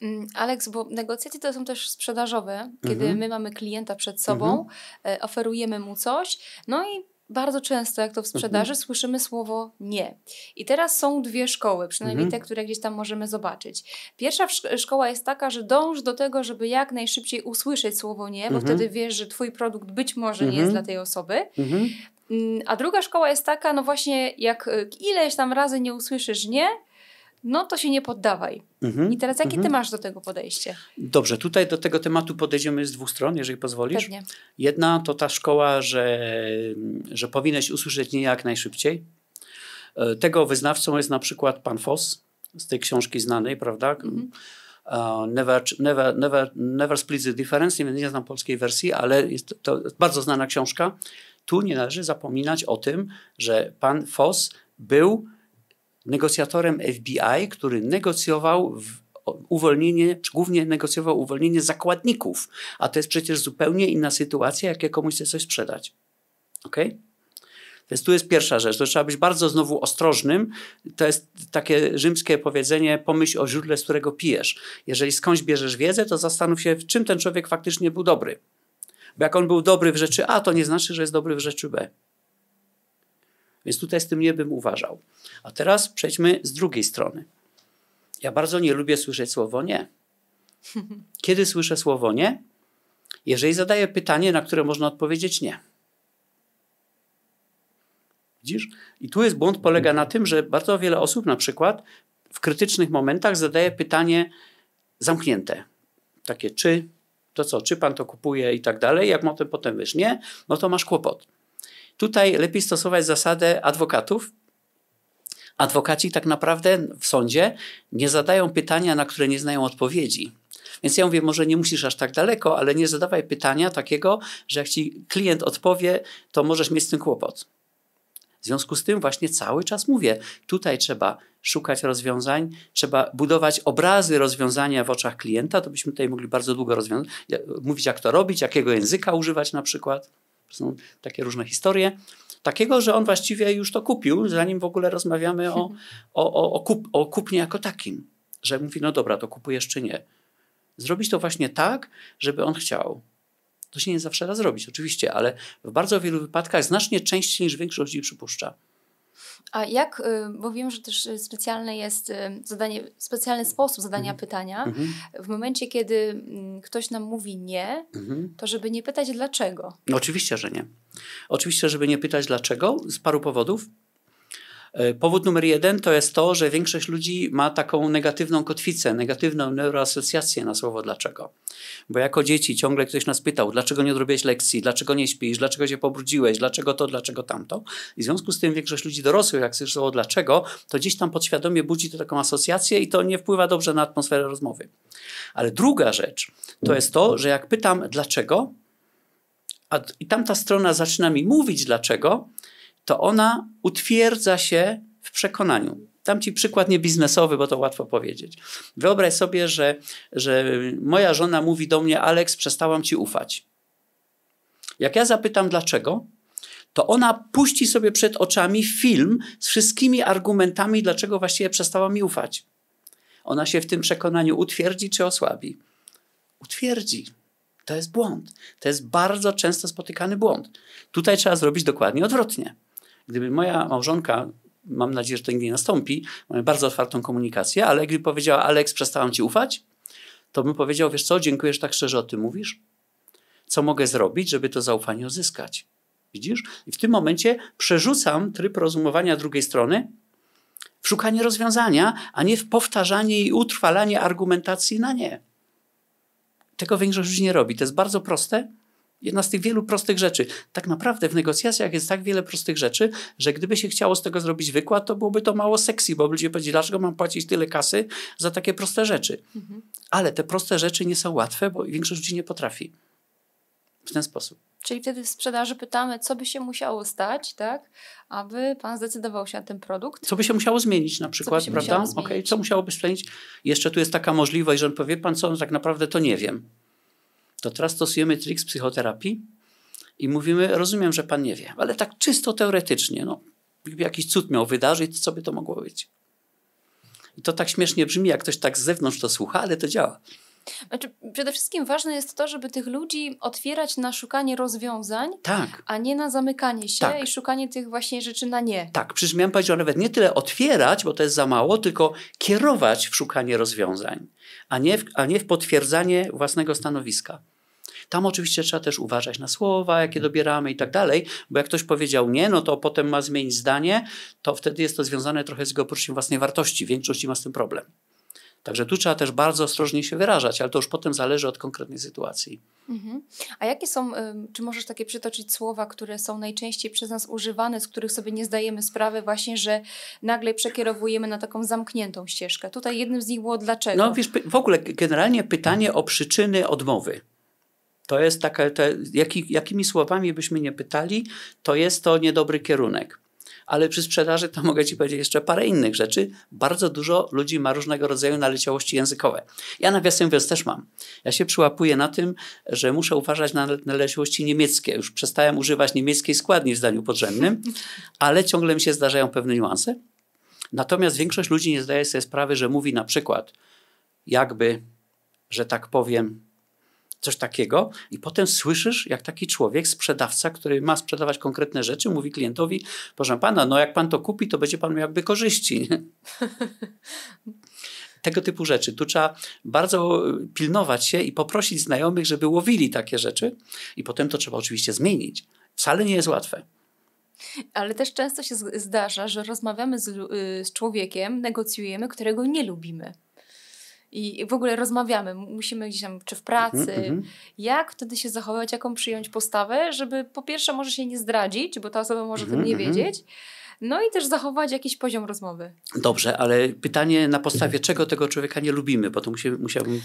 Mm, Aleks, bo negocjacje to są też sprzedażowe, kiedy mhm. my mamy klienta przed sobą, mhm. E, oferujemy mu coś, no i bardzo często, jak to w sprzedaży, mhm. słyszymy słowo nie. I teraz są dwie szkoły, przynajmniej mhm. te, które gdzieś tam możemy zobaczyć. Pierwsza szkoła jest taka, że dąż do tego, żeby jak najszybciej usłyszeć słowo nie, bo mhm. wtedy wiesz, że Twój produkt być może nie jest mhm. dla tej osoby. Mhm. Mm, a druga szkoła jest taka, no właśnie, jak y, ileś tam razy nie usłyszysz nie, no to się nie poddawaj. Mhm. I teraz jakie mhm. ty masz do tego podejście? Dobrze, tutaj do tego tematu podejdziemy z dwóch stron, jeżeli pozwolisz. Pewnie. Jedna to ta szkoła, że, że powinieneś usłyszeć nie jak najszybciej. E, tego wyznawcą jest na przykład pan Foss z tej książki znanej, prawda? Mhm. E, never, never, never, never Split the Difference, nie, nie znam polskiej wersji, ale jest to bardzo znana książka. Tu nie należy zapominać o tym, że pan Foss był negocjatorem FBI, który negocjował uwolnienie, czy głównie negocjował uwolnienie zakładników, a to jest przecież zupełnie inna sytuacja, jak ja komuś chce coś sprzedać. Okay? Więc tu jest pierwsza rzecz, to trzeba być bardzo znowu ostrożnym. To jest takie rzymskie powiedzenie, pomyśl o źródle, z którego pijesz. Jeżeli skądś bierzesz wiedzę, to zastanów się, w czym ten człowiek faktycznie był dobry. Bo jak on był dobry w rzeczy A, to nie znaczy, że jest dobry w rzeczy B. Więc tutaj z tym nie bym uważał. A teraz przejdźmy z drugiej strony. Ja bardzo nie lubię słyszeć słowo nie. Kiedy słyszę słowo nie? Jeżeli zadaję pytanie, na które można odpowiedzieć nie. Widzisz? I tu jest błąd polega na tym, że bardzo wiele osób na przykład w krytycznych momentach zadaje pytanie zamknięte. Takie czy, to co, czy pan to kupuje i tak dalej. Jak potem potem wiesz nie, no to masz kłopot. Tutaj lepiej stosować zasadę adwokatów. Adwokaci tak naprawdę w sądzie nie zadają pytania, na które nie znają odpowiedzi. Więc ja mówię, może nie musisz aż tak daleko, ale nie zadawaj pytania takiego, że jak ci klient odpowie, to możesz mieć z tym kłopot. W związku z tym właśnie cały czas mówię, tutaj trzeba szukać rozwiązań, trzeba budować obrazy rozwiązania w oczach klienta, to byśmy tutaj mogli bardzo długo mówić, jak to robić, jakiego języka używać na przykład. Są takie różne historie. Takiego, że on właściwie już to kupił, zanim w ogóle rozmawiamy o, o, o, o, kup, o kupnie jako takim. Że mówi, no dobra, to kupujesz czy nie. Zrobić to właśnie tak, żeby on chciał. To się nie zawsze da zrobić, oczywiście, ale w bardzo wielu wypadkach znacznie częściej niż większość ludzi przypuszcza. A jak, y, bo wiem, że też y, specjalne jest y, zadanie, specjalny sposób zadania mhm. pytania. Mhm. W momencie, kiedy mm, ktoś nam mówi nie, mhm. to żeby nie pytać dlaczego. No, oczywiście, że nie. Oczywiście, żeby nie pytać dlaczego, z paru powodów. E, powód numer jeden to jest to, że większość ludzi ma taką negatywną kotwicę, negatywną neuroasocjację na słowo dlaczego. Bo jako dzieci ciągle ktoś nas pytał, dlaczego nie odrobiłeś lekcji, dlaczego nie śpisz, dlaczego się pobrudziłeś, dlaczego to, dlaczego tamto. I w związku z tym większość ludzi dorosłych, jak słyszy słowo dlaczego, to gdzieś tam podświadomie budzi to taką asocjację i to nie wpływa dobrze na atmosferę rozmowy. Ale druga rzecz to jest to, że jak pytam dlaczego, a, i tamta strona zaczyna mi mówić dlaczego, to ona utwierdza się w przekonaniu. Dam ci przykład nie biznesowy, bo to łatwo powiedzieć. Wyobraź sobie, że, że moja żona mówi do mnie: Aleks, przestałam ci ufać. Jak ja zapytam dlaczego, to ona puści sobie przed oczami film z wszystkimi argumentami, dlaczego właściwie przestała mi ufać. Ona się w tym przekonaniu utwierdzi czy osłabi? Utwierdzi. To jest błąd. To jest bardzo często spotykany błąd. Tutaj trzeba zrobić dokładnie odwrotnie. Gdyby moja małżonka mam nadzieję, że to nigdy nie nastąpi, mamy bardzo otwartą komunikację, ale gdyby powiedziała, Aleks, przestałam ci ufać, to bym powiedział, wiesz co, dziękuję, że tak szczerze o tym mówisz. Co mogę zrobić, żeby to zaufanie uzyskać? Widzisz? I w tym momencie przerzucam tryb rozumowania drugiej strony w szukanie rozwiązania, a nie w powtarzanie i utrwalanie argumentacji na nie. Tego większość ludzi nie robi. To jest bardzo proste, Jedna z tych wielu prostych rzeczy. Tak naprawdę w negocjacjach jest tak wiele prostych rzeczy, że gdyby się chciało z tego zrobić wykład, to byłoby to mało seksji, bo ludzie powiedzieli, dlaczego mam płacić tyle kasy za takie proste rzeczy. Mhm. Ale te proste rzeczy nie są łatwe, bo większość ludzi nie potrafi. W ten sposób. Czyli wtedy w sprzedaży pytamy, co by się musiało stać, tak, aby pan zdecydował się na ten produkt. Co by się musiało zmienić na przykład, co prawda? Okay, co musiałoby zmienić? Jeszcze tu jest taka możliwość, że on powie pan, co on tak naprawdę to nie wiem to teraz stosujemy trik z psychoterapii i mówimy, rozumiem, że pan nie wie, ale tak czysto teoretycznie, no, gdyby jakiś cud miał wydarzyć, to co by to mogło być? I to tak śmiesznie brzmi, jak ktoś tak z zewnątrz to słucha, ale to działa. Znaczy, przede wszystkim ważne jest to, żeby tych ludzi otwierać na szukanie rozwiązań, tak. a nie na zamykanie się tak. i szukanie tych właśnie rzeczy na nie. Tak, przecież miałem powiedzieć, że nawet nie tyle otwierać, bo to jest za mało, tylko kierować w szukanie rozwiązań, a nie w, a nie w potwierdzanie własnego stanowiska. Tam oczywiście trzeba też uważać na słowa, jakie mhm. dobieramy i tak dalej, bo jak ktoś powiedział nie, no to potem ma zmienić zdanie, to wtedy jest to związane trochę z jego poczuciem własnej wartości. Większość ma z tym problem. Także tu trzeba też bardzo ostrożnie się wyrażać, ale to już potem zależy od konkretnej sytuacji. Mhm. A jakie są, czy możesz takie przytoczyć słowa, które są najczęściej przez nas używane, z których sobie nie zdajemy sprawy, właśnie, że nagle przekierowujemy na taką zamkniętą ścieżkę? Tutaj jednym z nich było dlaczego. No wiesz, w ogóle generalnie pytanie o przyczyny odmowy. To jest taka, to, jaki, jakimi słowami byśmy nie pytali, to jest to niedobry kierunek ale przy sprzedaży to mogę Ci powiedzieć jeszcze parę innych rzeczy. Bardzo dużo ludzi ma różnego rodzaju naleciałości językowe. Ja nawiasem mówiąc też mam. Ja się przyłapuję na tym, że muszę uważać na naleciałości niemieckie. Już przestałem używać niemieckiej składni w zdaniu podrzędnym, ale ciągle mi się zdarzają pewne niuanse. Natomiast większość ludzi nie zdaje sobie sprawy, że mówi na przykład jakby, że tak powiem, coś takiego i potem słyszysz, jak taki człowiek, sprzedawca, który ma sprzedawać konkretne rzeczy, mówi klientowi, proszę pana, no jak pan to kupi, to będzie pan miał jakby korzyści. tego typu rzeczy. Tu trzeba bardzo pilnować się i poprosić znajomych, żeby łowili takie rzeczy, i potem to trzeba oczywiście zmienić. Wcale nie jest łatwe. Ale też często się zdarza, że rozmawiamy z, y, z człowiekiem, negocjujemy, którego nie lubimy i w ogóle rozmawiamy, musimy gdzieś tam, czy w pracy, mm -hmm. jak wtedy się zachować, jaką przyjąć postawę, żeby po pierwsze może się nie zdradzić, bo ta osoba może mm -hmm. o tym mhm, nie mhm. wiedzieć, no i też zachować jakiś poziom rozmowy. Dobrze, ale pytanie na podstawie czego tego człowieka nie lubimy, bo to musiałbym...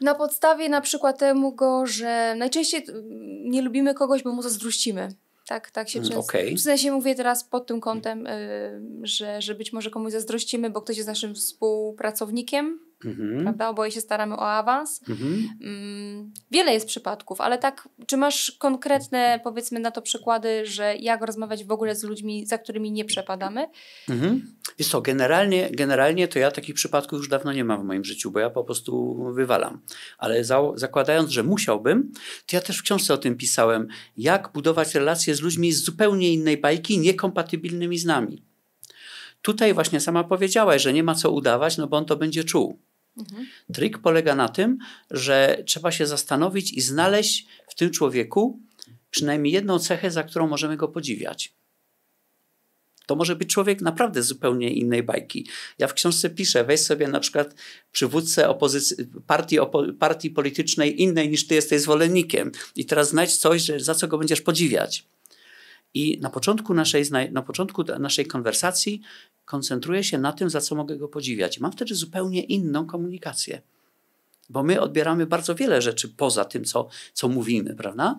Na podstawie na przykład temu go, że najczęściej nie lubimy kogoś, bo mu zazdrościmy. Tak, tak się mm, często. Okay. W sensie mówię teraz pod tym kątem, yy, że, że być może komuś zazdrościmy, bo ktoś jest naszym współpracownikiem, mhm. prawda? Oboje się staramy o awans. Mhm. Mm, wiele jest przypadków, ale tak, czy masz konkretne, powiedzmy na to przykłady, że jak rozmawiać w ogóle z ludźmi, za którymi nie przepadamy? Mhm. Wiesz co, generalnie, generalnie to ja takich przypadków już dawno nie mam w moim życiu, bo ja po prostu wywalam. Ale za, zakładając, że musiałbym, to ja też w książce o tym pisałem, jak budować relacje z ludźmi z zupełnie innej bajki, niekompatybilnymi z nami. Tutaj właśnie sama powiedziałaś, że nie ma co udawać, no bo on to będzie czuł. Mhm. Trik polega na tym, że trzeba się zastanowić i znaleźć w tym człowieku przynajmniej jedną cechę, za którą możemy go podziwiać. To może być człowiek naprawdę zupełnie innej bajki. Ja w książce piszę, weź sobie na przykład przywódcę partii, partii politycznej innej niż ty jesteś zwolennikiem i teraz znajdź coś, że, za co go będziesz podziwiać. I na początku naszej, na początku naszej konwersacji koncentruję się na tym, za co mogę go podziwiać. Mam wtedy zupełnie inną komunikację, bo my odbieramy bardzo wiele rzeczy poza tym, co, co mówimy, prawda?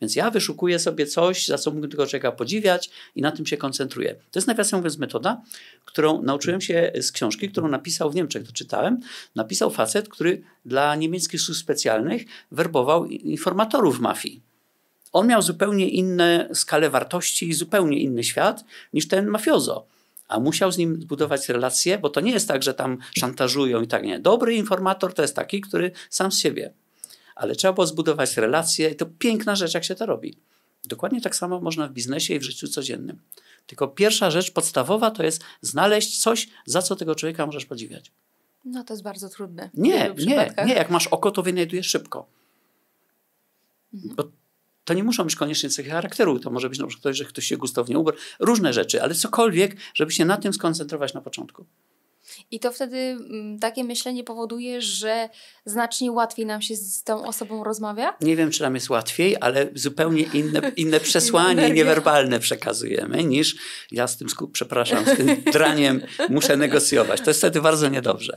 Więc ja wyszukuję sobie coś, za co mógłbym tego człowieka podziwiać i na tym się koncentruję. To jest nawiasem mówiąc metoda, którą nauczyłem się z książki, którą napisał w Niemczech, to czytałem. Napisał facet, który dla niemieckich służb specjalnych werbował informatorów mafii. On miał zupełnie inne skale wartości i zupełnie inny świat niż ten mafiozo. A musiał z nim zbudować relacje, bo to nie jest tak, że tam szantażują i tak nie. Dobry informator to jest taki, który sam z siebie. Ale trzeba było zbudować relacje i to piękna rzecz, jak się to robi. Dokładnie tak samo można w biznesie i w życiu codziennym. Tylko pierwsza rzecz podstawowa to jest znaleźć coś, za co tego człowieka możesz podziwiać. No to jest bardzo trudne. Nie, nie, nie. Jak masz oko, to wynajdujesz szybko. Mhm. Bo to nie muszą być koniecznie cechy charakteru, to może być na przykład ktoś, że ktoś się gustownie ubrał, różne rzeczy, ale cokolwiek, żeby się na tym skoncentrować na początku. I to wtedy mm, takie myślenie powoduje, że znacznie łatwiej nam się z tą osobą rozmawia? Nie wiem, czy nam jest łatwiej, ale zupełnie inne, inne przesłanie niewerbalne przekazujemy niż ja z tym, przepraszam, z tym draniem muszę negocjować. To jest wtedy bardzo niedobrze.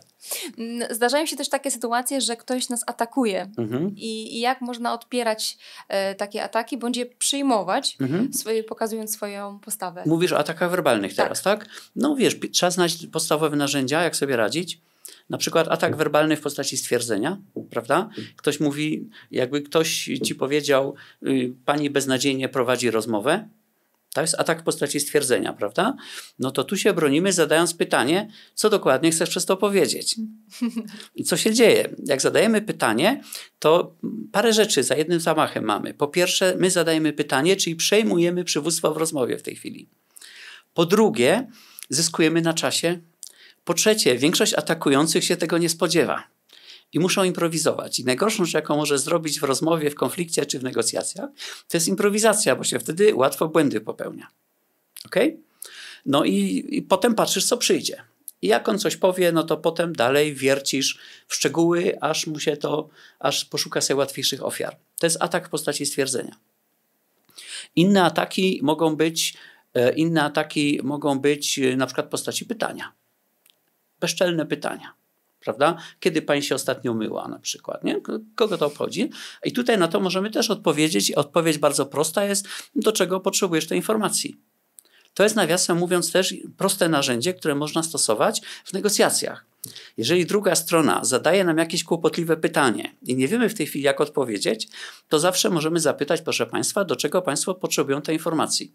Mm, zdarzają się też takie sytuacje, że ktoś nas atakuje mhm. I, i jak można odpierać e, takie ataki, bądź je przyjmować, mhm. swoje, pokazując swoją postawę. Mówisz o atakach werbalnych tak. teraz, tak? No wiesz, trzeba znać podstawowe narzędzia narzędzia, jak sobie radzić. Na przykład atak werbalny w postaci stwierdzenia, prawda? Ktoś mówi, jakby ktoś ci powiedział, y, pani beznadziejnie prowadzi rozmowę, to tak? jest atak w postaci stwierdzenia, prawda? No to tu się bronimy, zadając pytanie, co dokładnie chcesz przez to powiedzieć? I co się dzieje? Jak zadajemy pytanie, to parę rzeczy za jednym zamachem mamy. Po pierwsze, my zadajemy pytanie, czyli przejmujemy przywództwo w rozmowie w tej chwili. Po drugie, zyskujemy na czasie po trzecie, większość atakujących się tego nie spodziewa i muszą improwizować. I najgorszą rzecz, jaką może zrobić w rozmowie, w konflikcie czy w negocjacjach, to jest improwizacja, bo się wtedy łatwo błędy popełnia. Ok? No i, i potem patrzysz, co przyjdzie. I jak on coś powie, no to potem dalej wiercisz w szczegóły, aż mu się to, aż poszuka sobie łatwiejszych ofiar. To jest atak w postaci stwierdzenia. Inne ataki mogą być, e, inne ataki mogą być e, na przykład w postaci pytania bezczelne pytania. Prawda? Kiedy pani się ostatnio myła na przykład? Nie? Kogo to obchodzi? I tutaj na to możemy też odpowiedzieć. Odpowiedź bardzo prosta jest, do czego potrzebujesz tej informacji. To jest nawiasem mówiąc też proste narzędzie, które można stosować w negocjacjach. Jeżeli druga strona zadaje nam jakieś kłopotliwe pytanie i nie wiemy w tej chwili, jak odpowiedzieć, to zawsze możemy zapytać, proszę Państwa, do czego Państwo potrzebują tej informacji.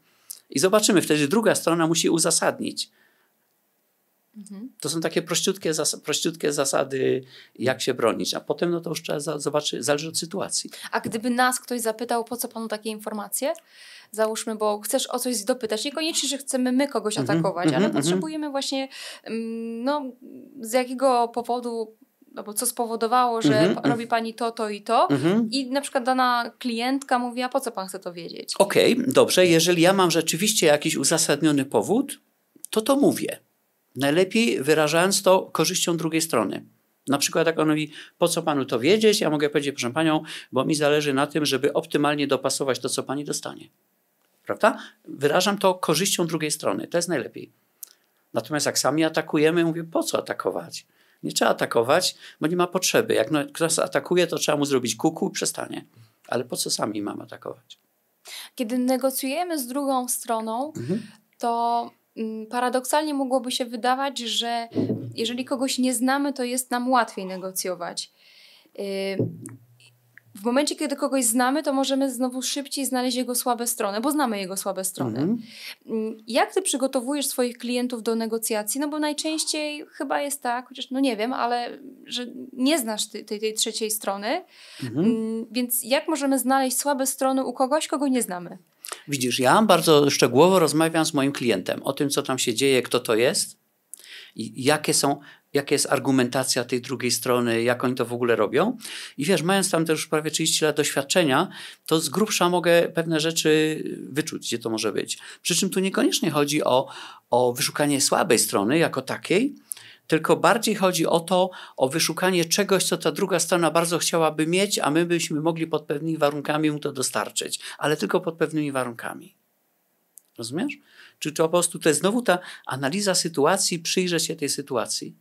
I zobaczymy, wtedy druga strona musi uzasadnić, Mhm. To są takie prościutkie, zas prościutkie zasady, jak się bronić, a potem no to już trzeba zobaczyć, zależy od sytuacji. A gdyby nas ktoś zapytał, po co panu takie informacje? Załóżmy, bo chcesz o coś dopytać, niekoniecznie, że chcemy my kogoś mhm, atakować, mhm, ale mhm. potrzebujemy właśnie mm, no, z jakiego powodu no bo co spowodowało, że mm -hmm. robi pani to, to i to. Mm -hmm. I na przykład dana klientka mówi, a po co pan chce to wiedzieć? Okej, okay, dobrze. Jeżeli ja mam rzeczywiście jakiś uzasadniony powód, to to mówię. Najlepiej wyrażając to korzyścią drugiej strony. Na przykład jak on mówi, po co panu to wiedzieć? Ja mogę powiedzieć, proszę panią, bo mi zależy na tym, żeby optymalnie dopasować to, co pani dostanie. Prawda? Wyrażam to korzyścią drugiej strony. To jest najlepiej. Natomiast jak sami atakujemy, mówię, po co atakować? Nie trzeba atakować, bo nie ma potrzeby. Jak no, ktoś atakuje, to trzeba mu zrobić kuku i przestanie. Ale po co sami mam atakować? Kiedy negocjujemy z drugą stroną, mhm. to Mm, paradoksalnie mogłoby się wydawać, że jeżeli kogoś nie znamy, to jest nam łatwiej negocjować. Y, w momencie, kiedy kogoś znamy, to możemy znowu szybciej znaleźć jego słabe strony, bo znamy jego słabe strony. Mhm. Mm, jak ty przygotowujesz swoich klientów do negocjacji? No bo najczęściej chyba jest tak, chociaż no nie wiem, ale że nie znasz tej, tej, tej trzeciej strony, mhm. mm, więc jak możemy znaleźć słabe strony u kogoś, kogo nie znamy? Widzisz, ja bardzo szczegółowo rozmawiam z moim klientem o tym, co tam się dzieje, kto to jest, i jakie są jaka jest argumentacja tej drugiej strony, jak oni to w ogóle robią. I wiesz, mając tam też już prawie 30 lat doświadczenia, to z grubsza mogę pewne rzeczy wyczuć, gdzie to może być. Przy czym tu niekoniecznie chodzi o, o wyszukanie słabej strony jako takiej, tylko bardziej chodzi o to, o wyszukanie czegoś, co ta druga strona bardzo chciałaby mieć, a my byśmy mogli pod pewnymi warunkami mu to dostarczyć, ale tylko pod pewnymi warunkami. Rozumiesz? Czy, czy po prostu to jest znowu ta analiza sytuacji, przyjrzeć się tej sytuacji?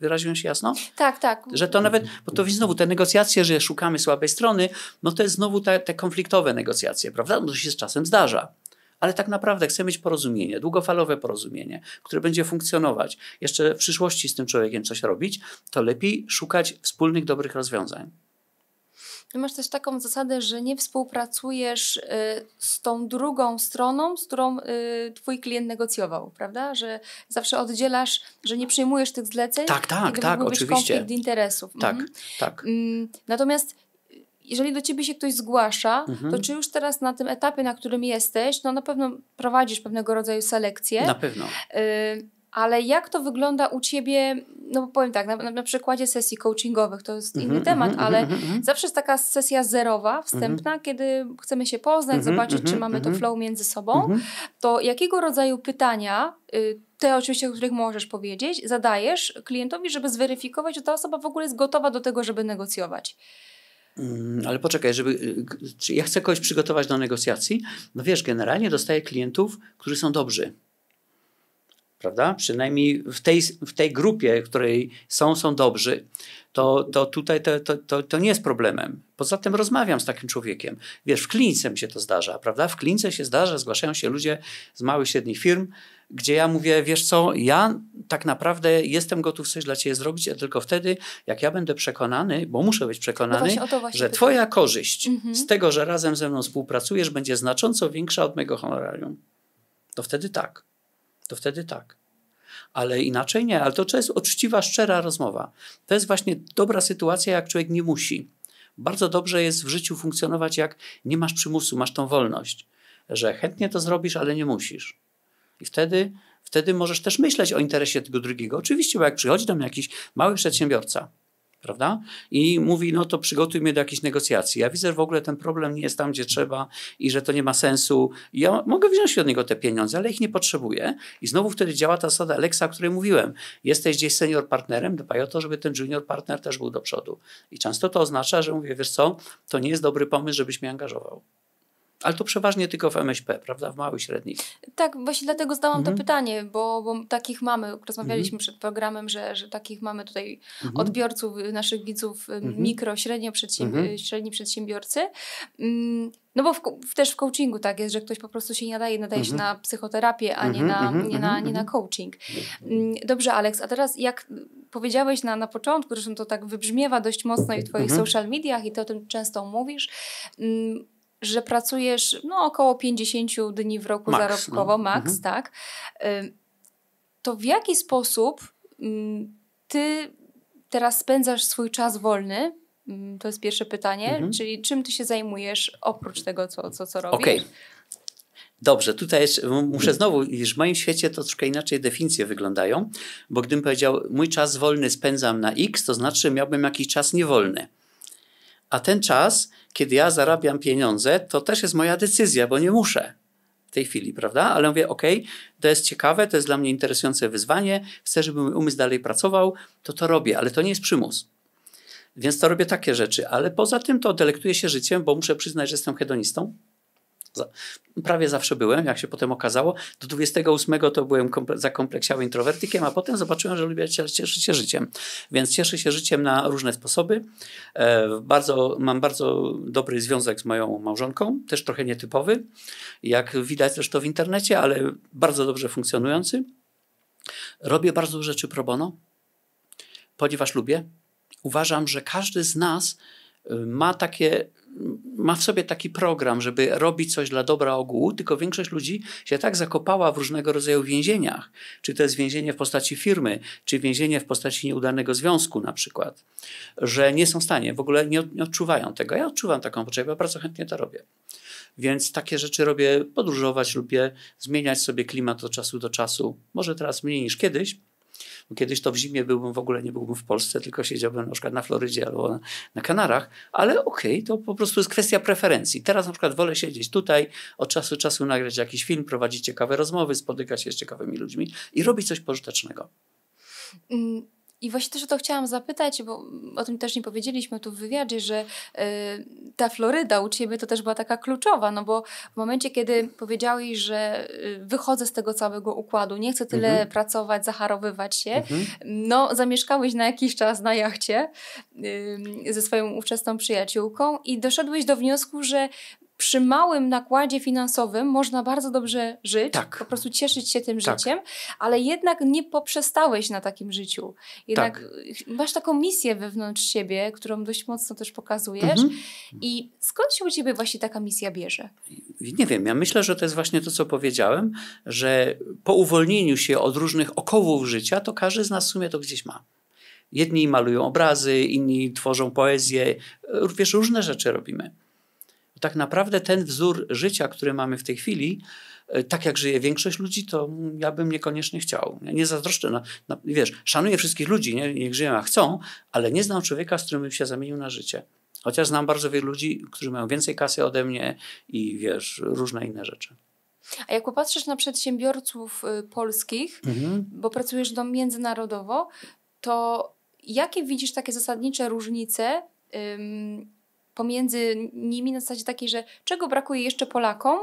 Wyraziłem się jasno? Tak, tak. Że to nawet, bo to znowu te negocjacje, że szukamy słabej strony, no to jest znowu te, te konfliktowe negocjacje, prawda? No to się z czasem zdarza ale tak naprawdę chcę mieć porozumienie, długofalowe porozumienie, które będzie funkcjonować, jeszcze w przyszłości z tym człowiekiem coś robić, to lepiej szukać wspólnych dobrych rozwiązań. Ty masz też taką zasadę, że nie współpracujesz y, z tą drugą stroną, z którą y, twój klient negocjował, prawda? Że zawsze oddzielasz, że nie przyjmujesz tych zleceń. Tak, tak, tak, oczywiście. konflikt interesów. Tak, mhm. tak. Mm, natomiast y, jeżeli do ciebie się ktoś zgłasza, mhm. to czy już teraz na tym etapie, na którym jesteś, no na pewno prowadzisz pewnego rodzaju selekcję. Na pewno. Y ale jak to wygląda u ciebie? No powiem tak, na, na przykładzie sesji coachingowych, to jest inny mm -hmm, temat, mhm, ale mm zawsze jest taka sesja zerowa, mhm. wstępna, mm kiedy chcemy się poznać, zobaczyć, czy mamy to flow między sobą. To jakiego rodzaju pytania, y, te oczywiście, o których możesz powiedzieć, zadajesz klientowi, żeby zweryfikować, czy ta osoba w ogóle jest gotowa do tego, żeby negocjować? Mm, ale poczekaj, żeby, y, ja chcę kogoś przygotować do negocjacji. No wiesz, generalnie dostaję klientów, którzy są dobrzy prawda? Przynajmniej w tej, w tej grupie, której są, są dobrzy, to, to tutaj to, to, to, to nie jest problemem. Poza tym rozmawiam z takim człowiekiem. Wiesz, w klinice mi się to zdarza, prawda? W klinice się zdarza, zgłaszają się ludzie z małych, średnich firm, gdzie ja mówię, wiesz co, ja tak naprawdę jestem gotów coś dla ciebie zrobić, a tylko wtedy, jak ja będę przekonany, bo muszę być przekonany, no właśnie, że twoja korzyść mhm. z tego, że razem ze mną współpracujesz, będzie znacząco większa od mego honorarium. To wtedy tak to wtedy tak. Ale inaczej nie, ale to, to jest uczciwa, szczera rozmowa. To jest właśnie dobra sytuacja, jak człowiek nie musi. Bardzo dobrze jest w życiu funkcjonować, jak nie masz przymusu, masz tą wolność, że chętnie to zrobisz, ale nie musisz. I wtedy, wtedy możesz też myśleć o interesie tego drugiego. Oczywiście, bo jak przychodzi do mnie jakiś mały przedsiębiorca, prawda? I mówi, no to przygotuj mnie do jakichś negocjacji. Ja widzę, że w ogóle ten problem nie jest tam, gdzie trzeba i że to nie ma sensu. Ja mogę wziąć od niego te pieniądze, ale ich nie potrzebuję. I znowu wtedy działa ta zasada Alexa, o której mówiłem. Jesteś gdzieś senior partnerem, dbaj o to, żeby ten junior partner też był do przodu. I często to oznacza, że mówię, wiesz co, to nie jest dobry pomysł, żebyś mnie angażował. Ale to przeważnie tylko w MŚP, prawda? W małych, średnich. Tak, właśnie dlatego zdałam mhm. to pytanie, bo, bo takich mamy, rozmawialiśmy mhm. przed programem, że, że takich mamy tutaj mhm. odbiorców, naszych widzów, y, mhm. mikro, średnio mhm. y, średni przedsiębiorcy. Mm, no bo w, też w coachingu tak jest, że ktoś po prostu się nie nadaje, nadaje się mhm. na psychoterapię, a nie, na, nie, na, nie na coaching. Mm, dobrze, Aleks, a teraz jak powiedziałeś na, na początku, zresztą to tak wybrzmiewa dość mocno i w twoich social mediach i ty o tym często mówisz, mm, że pracujesz no, około 50 dni w roku max, no. zarobkowo, maks max, mhm. tak, to w jaki sposób ty teraz spędzasz swój czas wolny? To jest pierwsze pytanie, mhm. czyli czym ty się zajmujesz oprócz tego, co, co, co robisz? Okay. Dobrze, tutaj jeszcze, muszę znowu, iż w moim świecie to troszkę inaczej definicje wyglądają, bo gdybym powiedział, mój czas wolny spędzam na X, to znaczy miałbym jakiś czas niewolny. A ten czas, kiedy ja zarabiam pieniądze, to też jest moja decyzja, bo nie muszę w tej chwili, prawda? Ale mówię, ok, to jest ciekawe, to jest dla mnie interesujące wyzwanie, chcę, żeby mój umysł dalej pracował, to to robię, ale to nie jest przymus. Więc to robię takie rzeczy, ale poza tym to delektuję się życiem, bo muszę przyznać, że jestem hedonistą prawie zawsze byłem, jak się potem okazało. Do 28 to byłem komple- zakompleksiały introwertykiem, a potem zobaczyłem, że lubię cieszyć się życiem. Więc cieszę się życiem na różne sposoby. E, bardzo, mam bardzo dobry związek z moją małżonką, też trochę nietypowy, jak widać zresztą w internecie, ale bardzo dobrze funkcjonujący. Robię bardzo dużo rzeczy pro bono, ponieważ lubię. Uważam, że każdy z nas y, ma takie ma w sobie taki program, żeby robić coś dla dobra ogółu, tylko większość ludzi się tak zakopała w różnego rodzaju więzieniach. Czy to jest więzienie w postaci firmy, czy więzienie w postaci nieudanego związku na przykład, że nie są w stanie, w ogóle nie, nie odczuwają tego. Ja odczuwam taką potrzebę, bardzo chętnie to robię. Więc takie rzeczy robię, podróżować lubię, zmieniać sobie klimat od czasu do czasu. Może teraz mniej niż kiedyś, Kiedyś to w zimie byłbym, w ogóle nie byłbym w Polsce, tylko siedziałbym na przykład na Florydzie albo na, na Kanarach, ale okej, okay, to po prostu jest kwestia preferencji. Teraz na przykład wolę siedzieć tutaj, od czasu do czasu nagrać jakiś film, prowadzić ciekawe rozmowy, spotykać się z ciekawymi ludźmi i robić coś pożytecznego. Mm i właśnie też o to chciałam zapytać, bo o tym też nie powiedzieliśmy tu w wywiadzie, że e, ta Floryda u ciebie to też była taka kluczowa, no bo w momencie, kiedy powiedziałeś, że e, wychodzę z tego całego układu, nie chcę tyle mhm. pracować, zaharowywać się, mhm. no zamieszkałeś na jakiś czas na jachcie ze swoją ówczesną przyjaciółką i doszedłeś do wniosku, że przy małym nakładzie finansowym można bardzo dobrze żyć, tak. po prostu cieszyć się tym tak. życiem, ale jednak nie poprzestałeś na takim życiu. Jednak tak. masz taką misję wewnątrz siebie, którą dość mocno też pokazujesz. Mhm. I skąd się u ciebie właśnie taka misja bierze? Nie wiem, ja myślę, że to jest właśnie to, co powiedziałem, że po uwolnieniu się od różnych okowów życia, to każdy z nas w sumie to gdzieś ma. Jedni malują obrazy, inni tworzą poezję, wiesz, różne rzeczy robimy tak naprawdę ten wzór życia, który mamy w tej chwili, e, tak jak żyje większość ludzi, to ja bym niekoniecznie chciał. Ja nie zazdroszczę. Na, no, na, no, wiesz, szanuję wszystkich ludzi, nie? niech żyją jak chcą, ale nie znam człowieka, z którym bym się zamienił na życie. Chociaż znam bardzo wielu ludzi, którzy mają więcej kasy ode mnie i wiesz, różne inne rzeczy. A jak popatrzysz na przedsiębiorców y, polskich, mhm. bo pracujesz do międzynarodowo, to jakie widzisz takie zasadnicze różnice? Ym, pomiędzy nimi na zasadzie takiej, że czego brakuje jeszcze Polakom,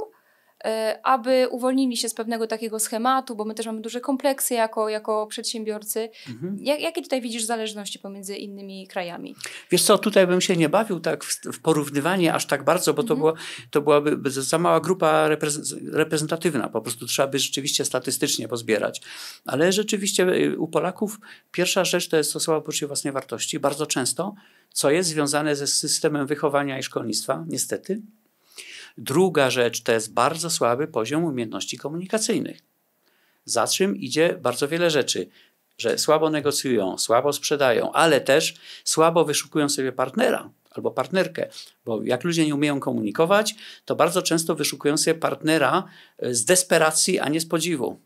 E, aby uwolnili się z pewnego takiego schematu, bo my też mamy duże kompleksy jako, jako przedsiębiorcy. Mhm. Jak, jakie tutaj widzisz zależności pomiędzy innymi krajami? Wiesz co, tutaj bym się nie bawił tak w, w porównywanie aż tak bardzo, bo mhm. to, było, to byłaby za mała grupa reprezentatywna. Po prostu trzeba by rzeczywiście statystycznie pozbierać. Ale rzeczywiście y, u Polaków pierwsza rzecz to jest to słabo poczucie własnej wartości. Bardzo często, co jest związane ze systemem wychowania i szkolnictwa, niestety. Druga rzecz to jest bardzo słaby poziom umiejętności komunikacyjnych. Za czym idzie bardzo wiele rzeczy, że słabo negocjują, słabo sprzedają, ale też słabo wyszukują sobie partnera albo partnerkę, bo jak ludzie nie umieją komunikować, to bardzo często wyszukują sobie partnera e, z desperacji, a nie z podziwu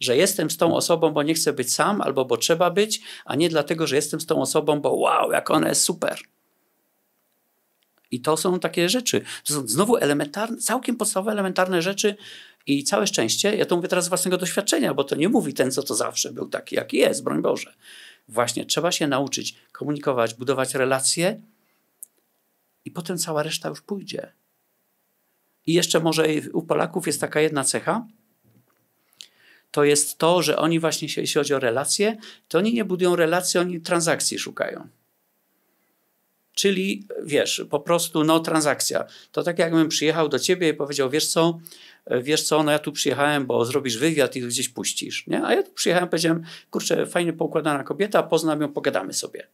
że jestem z tą osobą, bo nie chcę być sam, albo bo trzeba być, a nie dlatego, że jestem z tą osobą, bo wow, jak ona jest super. I to są takie rzeczy. To są znowu elementarne, całkiem podstawowe, elementarne rzeczy i całe szczęście, ja to mówię teraz z własnego doświadczenia, bo to nie mówi ten, co to zawsze był taki, jaki jest, broń Boże. Właśnie trzeba się nauczyć komunikować, budować relacje i potem cała reszta już pójdzie. I jeszcze może u Polaków jest taka jedna cecha, to jest to, że oni właśnie, jeśli chodzi o relacje, to oni nie budują relacji, oni transakcji szukają. Czyli wiesz, po prostu no transakcja. To tak jakbym przyjechał do ciebie i powiedział, wiesz co, wiesz co, no ja tu przyjechałem, bo zrobisz wywiad i tu gdzieś puścisz, nie? A ja tu przyjechałem, powiedziałem, kurczę, fajnie poukładana kobieta, poznam ją, pogadamy sobie.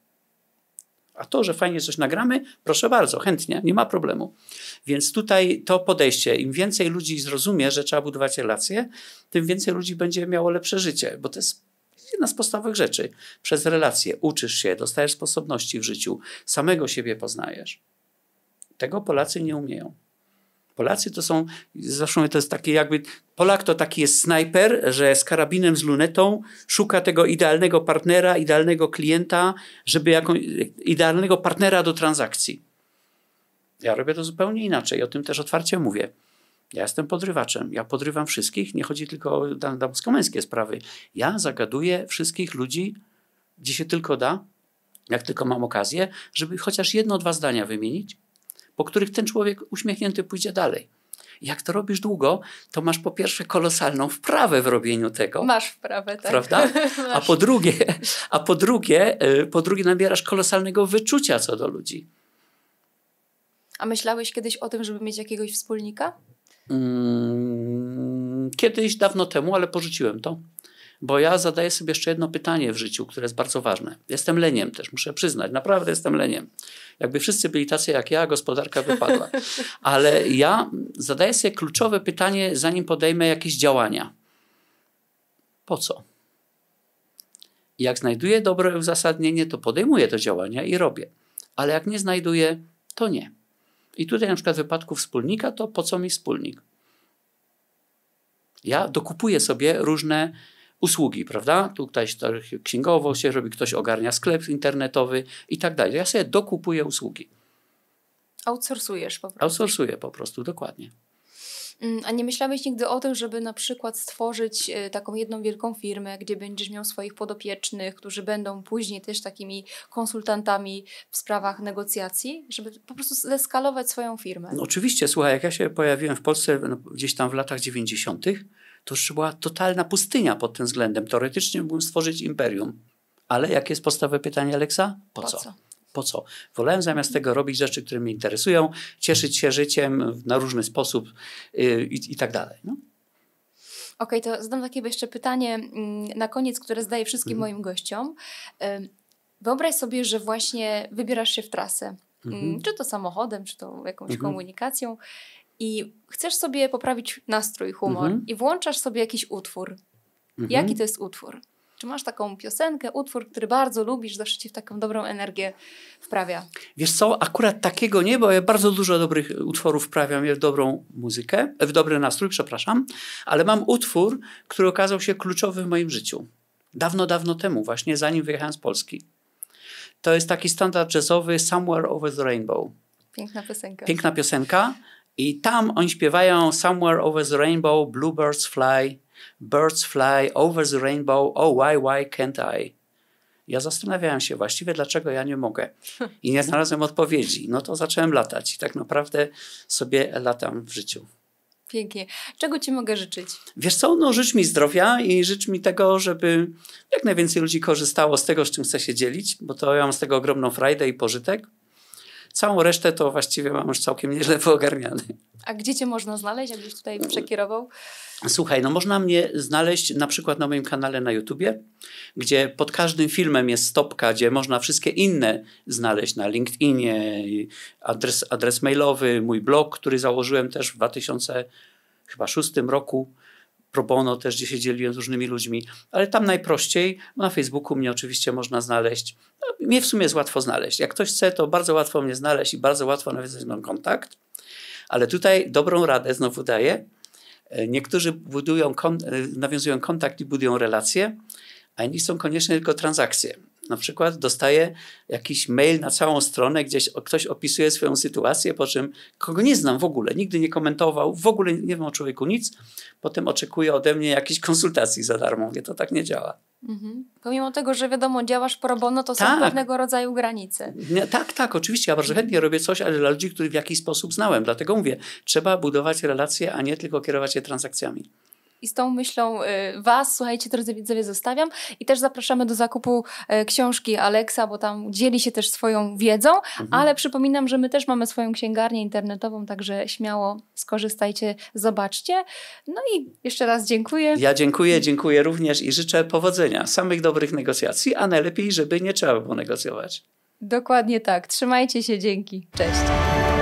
A to, że fajnie coś nagramy, proszę bardzo, chętnie, nie ma problemu. Więc tutaj to podejście, im więcej ludzi zrozumie, że trzeba budować relacje, tym więcej ludzi będzie miało lepsze życie, bo to jest jedna z podstawowych rzeczy. Przez relacje uczysz się, dostajesz sposobności w życiu, samego siebie poznajesz. Tego Polacy nie umieją. Polacy to są, zawsze to jest takie jakby, Polak to taki jest snajper, że z karabinem, z lunetą szuka tego idealnego partnera, idealnego klienta, żeby jako, idealnego partnera do transakcji. Ja robię to zupełnie inaczej, o tym też otwarcie mówię. Ja jestem podrywaczem, ja podrywam wszystkich, nie chodzi tylko o damsko-męskie sprawy. Ja zagaduję wszystkich ludzi, gdzie się tylko da, jak tylko mam okazję, żeby chociaż jedno, dwa zdania wymienić, po których ten człowiek uśmiechnięty pójdzie dalej. Jak to robisz długo, to masz po pierwsze kolosalną wprawę w robieniu tego. Masz wprawę, tak. Prawda? A po drugie, a po drugie, y, po drugie nabierasz kolosalnego wyczucia co do ludzi. A myślałeś kiedyś o tym, żeby mieć jakiegoś wspólnika? Mm, kiedyś, dawno temu, ale porzuciłem to, bo ja zadaję sobie jeszcze jedno pytanie w życiu, które jest bardzo ważne. Jestem leniem też, muszę przyznać, naprawdę jestem leniem. Jakby wszyscy byli tacy jak ja, gospodarka wypadła. Ale ja zadaję sobie kluczowe pytanie, zanim podejmę jakieś działania. Po co? jak znajduję dobre uzasadnienie, to podejmuję to działania i robię. Ale jak nie znajduję, to nie. I tutaj na przykład w wypadku wspólnika to po co mi wspólnik? Ja dokupuję sobie różne usługi, prawda? Tutaj księgowo się robi, ktoś ogarnia sklep internetowy i tak dalej. Ja sobie dokupuję usługi. Outsourcujesz po prostu. Outsourcuję po prostu, dokładnie. Mm, a nie myślałeś nigdy o tym, żeby na przykład stworzyć e, taką jedną wielką firmę, gdzie będziesz miał swoich podopiecznych, którzy będą później też takimi konsultantami w sprawach negocjacji, żeby po prostu zeskalować swoją firmę? No oczywiście, słuchaj, jak ja się pojawiłem w Polsce no, gdzieś tam w latach 90., to już była totalna pustynia pod tym względem. Teoretycznie mógłbym stworzyć imperium. Ale jakie jest podstawowe pytanie, Aleksa? Po, po co? co? Po co? Wolałem zamiast tego robić rzeczy, które mnie interesują, cieszyć się życiem na różny sposób yy, i, i tak dalej. No. Okej, okay, to zadam takie jeszcze pytanie mm, na koniec, które zdaję wszystkim mhm. moim gościom. Wyobraź sobie, że właśnie wybierasz się w trasę, mm, mhm. czy to samochodem, czy to jakąś mhm. komunikacją i chcesz sobie poprawić nastrój, humor mhm. i włączasz sobie jakiś utwór. Mhm. Jaki to jest utwór? Czy masz taką piosenkę, utwór, który bardzo lubisz, zawsze ci w taką dobrą energię wprawia? Wiesz co, akurat takiego nie, bo ja bardzo dużo dobrych utworów wprawiam w dobrą muzykę, w dobry nastrój, przepraszam, ale mam utwór, który okazał się kluczowy w moim życiu. Dawno, dawno temu, właśnie zanim wyjechałem z Polski. To jest taki standard jazzowy Somewhere Over the Rainbow. Piękna piosenka. Piękna piosenka. I tam oni śpiewają Somewhere Over the Rainbow, Bluebirds Fly, Birds fly over the rainbow, oh why, why can't I? Ja zastanawiałem się właściwie, dlaczego ja nie mogę. I nie znalazłem odpowiedzi. No to zacząłem latać i tak naprawdę sobie latam w życiu. Pięknie. Czego Ci mogę życzyć? Wiesz co, no życz mi zdrowia i życz mi tego, żeby jak najwięcej ludzi korzystało z tego, z czym chcę się dzielić, bo to ja mam z tego ogromną frajdę i pożytek. Całą resztę to właściwie mam już całkiem nieźle poogarniany. A gdzie cię można znaleźć, jakbyś tutaj przekierował? Słuchaj, no można mnie znaleźć na przykład na moim kanale na YouTubie, gdzie pod każdym filmem jest stopka, gdzie można wszystkie inne znaleźć na LinkedInie, adres, adres mailowy, mój blog, który założyłem też w 2006 roku pro bono też, gdzie się dzieliłem z różnymi ludźmi, ale tam najprościej, na Facebooku mnie oczywiście można znaleźć. No, mnie w sumie jest łatwo znaleźć. Jak ktoś chce, to bardzo łatwo mnie znaleźć i bardzo łatwo nawiązać na kontakt. Ale tutaj dobrą radę znowu daję. E, niektórzy budują, e, nawiązują kontakt i budują relacje, a inni są koniecznie tylko transakcje. Na przykład dostaję jakiś mail na całą stronę, gdzieś ktoś opisuje swoją sytuację, po czym kogo nie znam w ogóle, nigdy nie komentował, w ogóle nie wiem o człowieku nic, potem oczekuje ode mnie jakiejś konsultacji za darmo. Mówię, to tak nie działa. Mhm. Pomimo tego, że wiadomo, działasz pro bono, to tak. są pewnego rodzaju granice. Nie, tak, tak, oczywiście. Ja bardzo mhm. chętnie robię coś, ale dla ludzi, których w jakiś sposób znałem. Dlatego mówię, trzeba budować relacje, a nie tylko kierować je transakcjami. I z tą myślą y, Was, słuchajcie, drodzy widzowie, zostawiam. I też zapraszamy do zakupu e, książki Aleksa, bo tam dzieli się też swoją wiedzą. Mhm. Ale przypominam, że my też mamy swoją księgarnię internetową, także śmiało skorzystajcie, zobaczcie. No i jeszcze raz dziękuję. Ja dziękuję, dziękuję również i życzę powodzenia, samych dobrych negocjacji, a najlepiej, żeby nie trzeba było negocjować. Dokładnie tak. Trzymajcie się, dzięki. Cześć.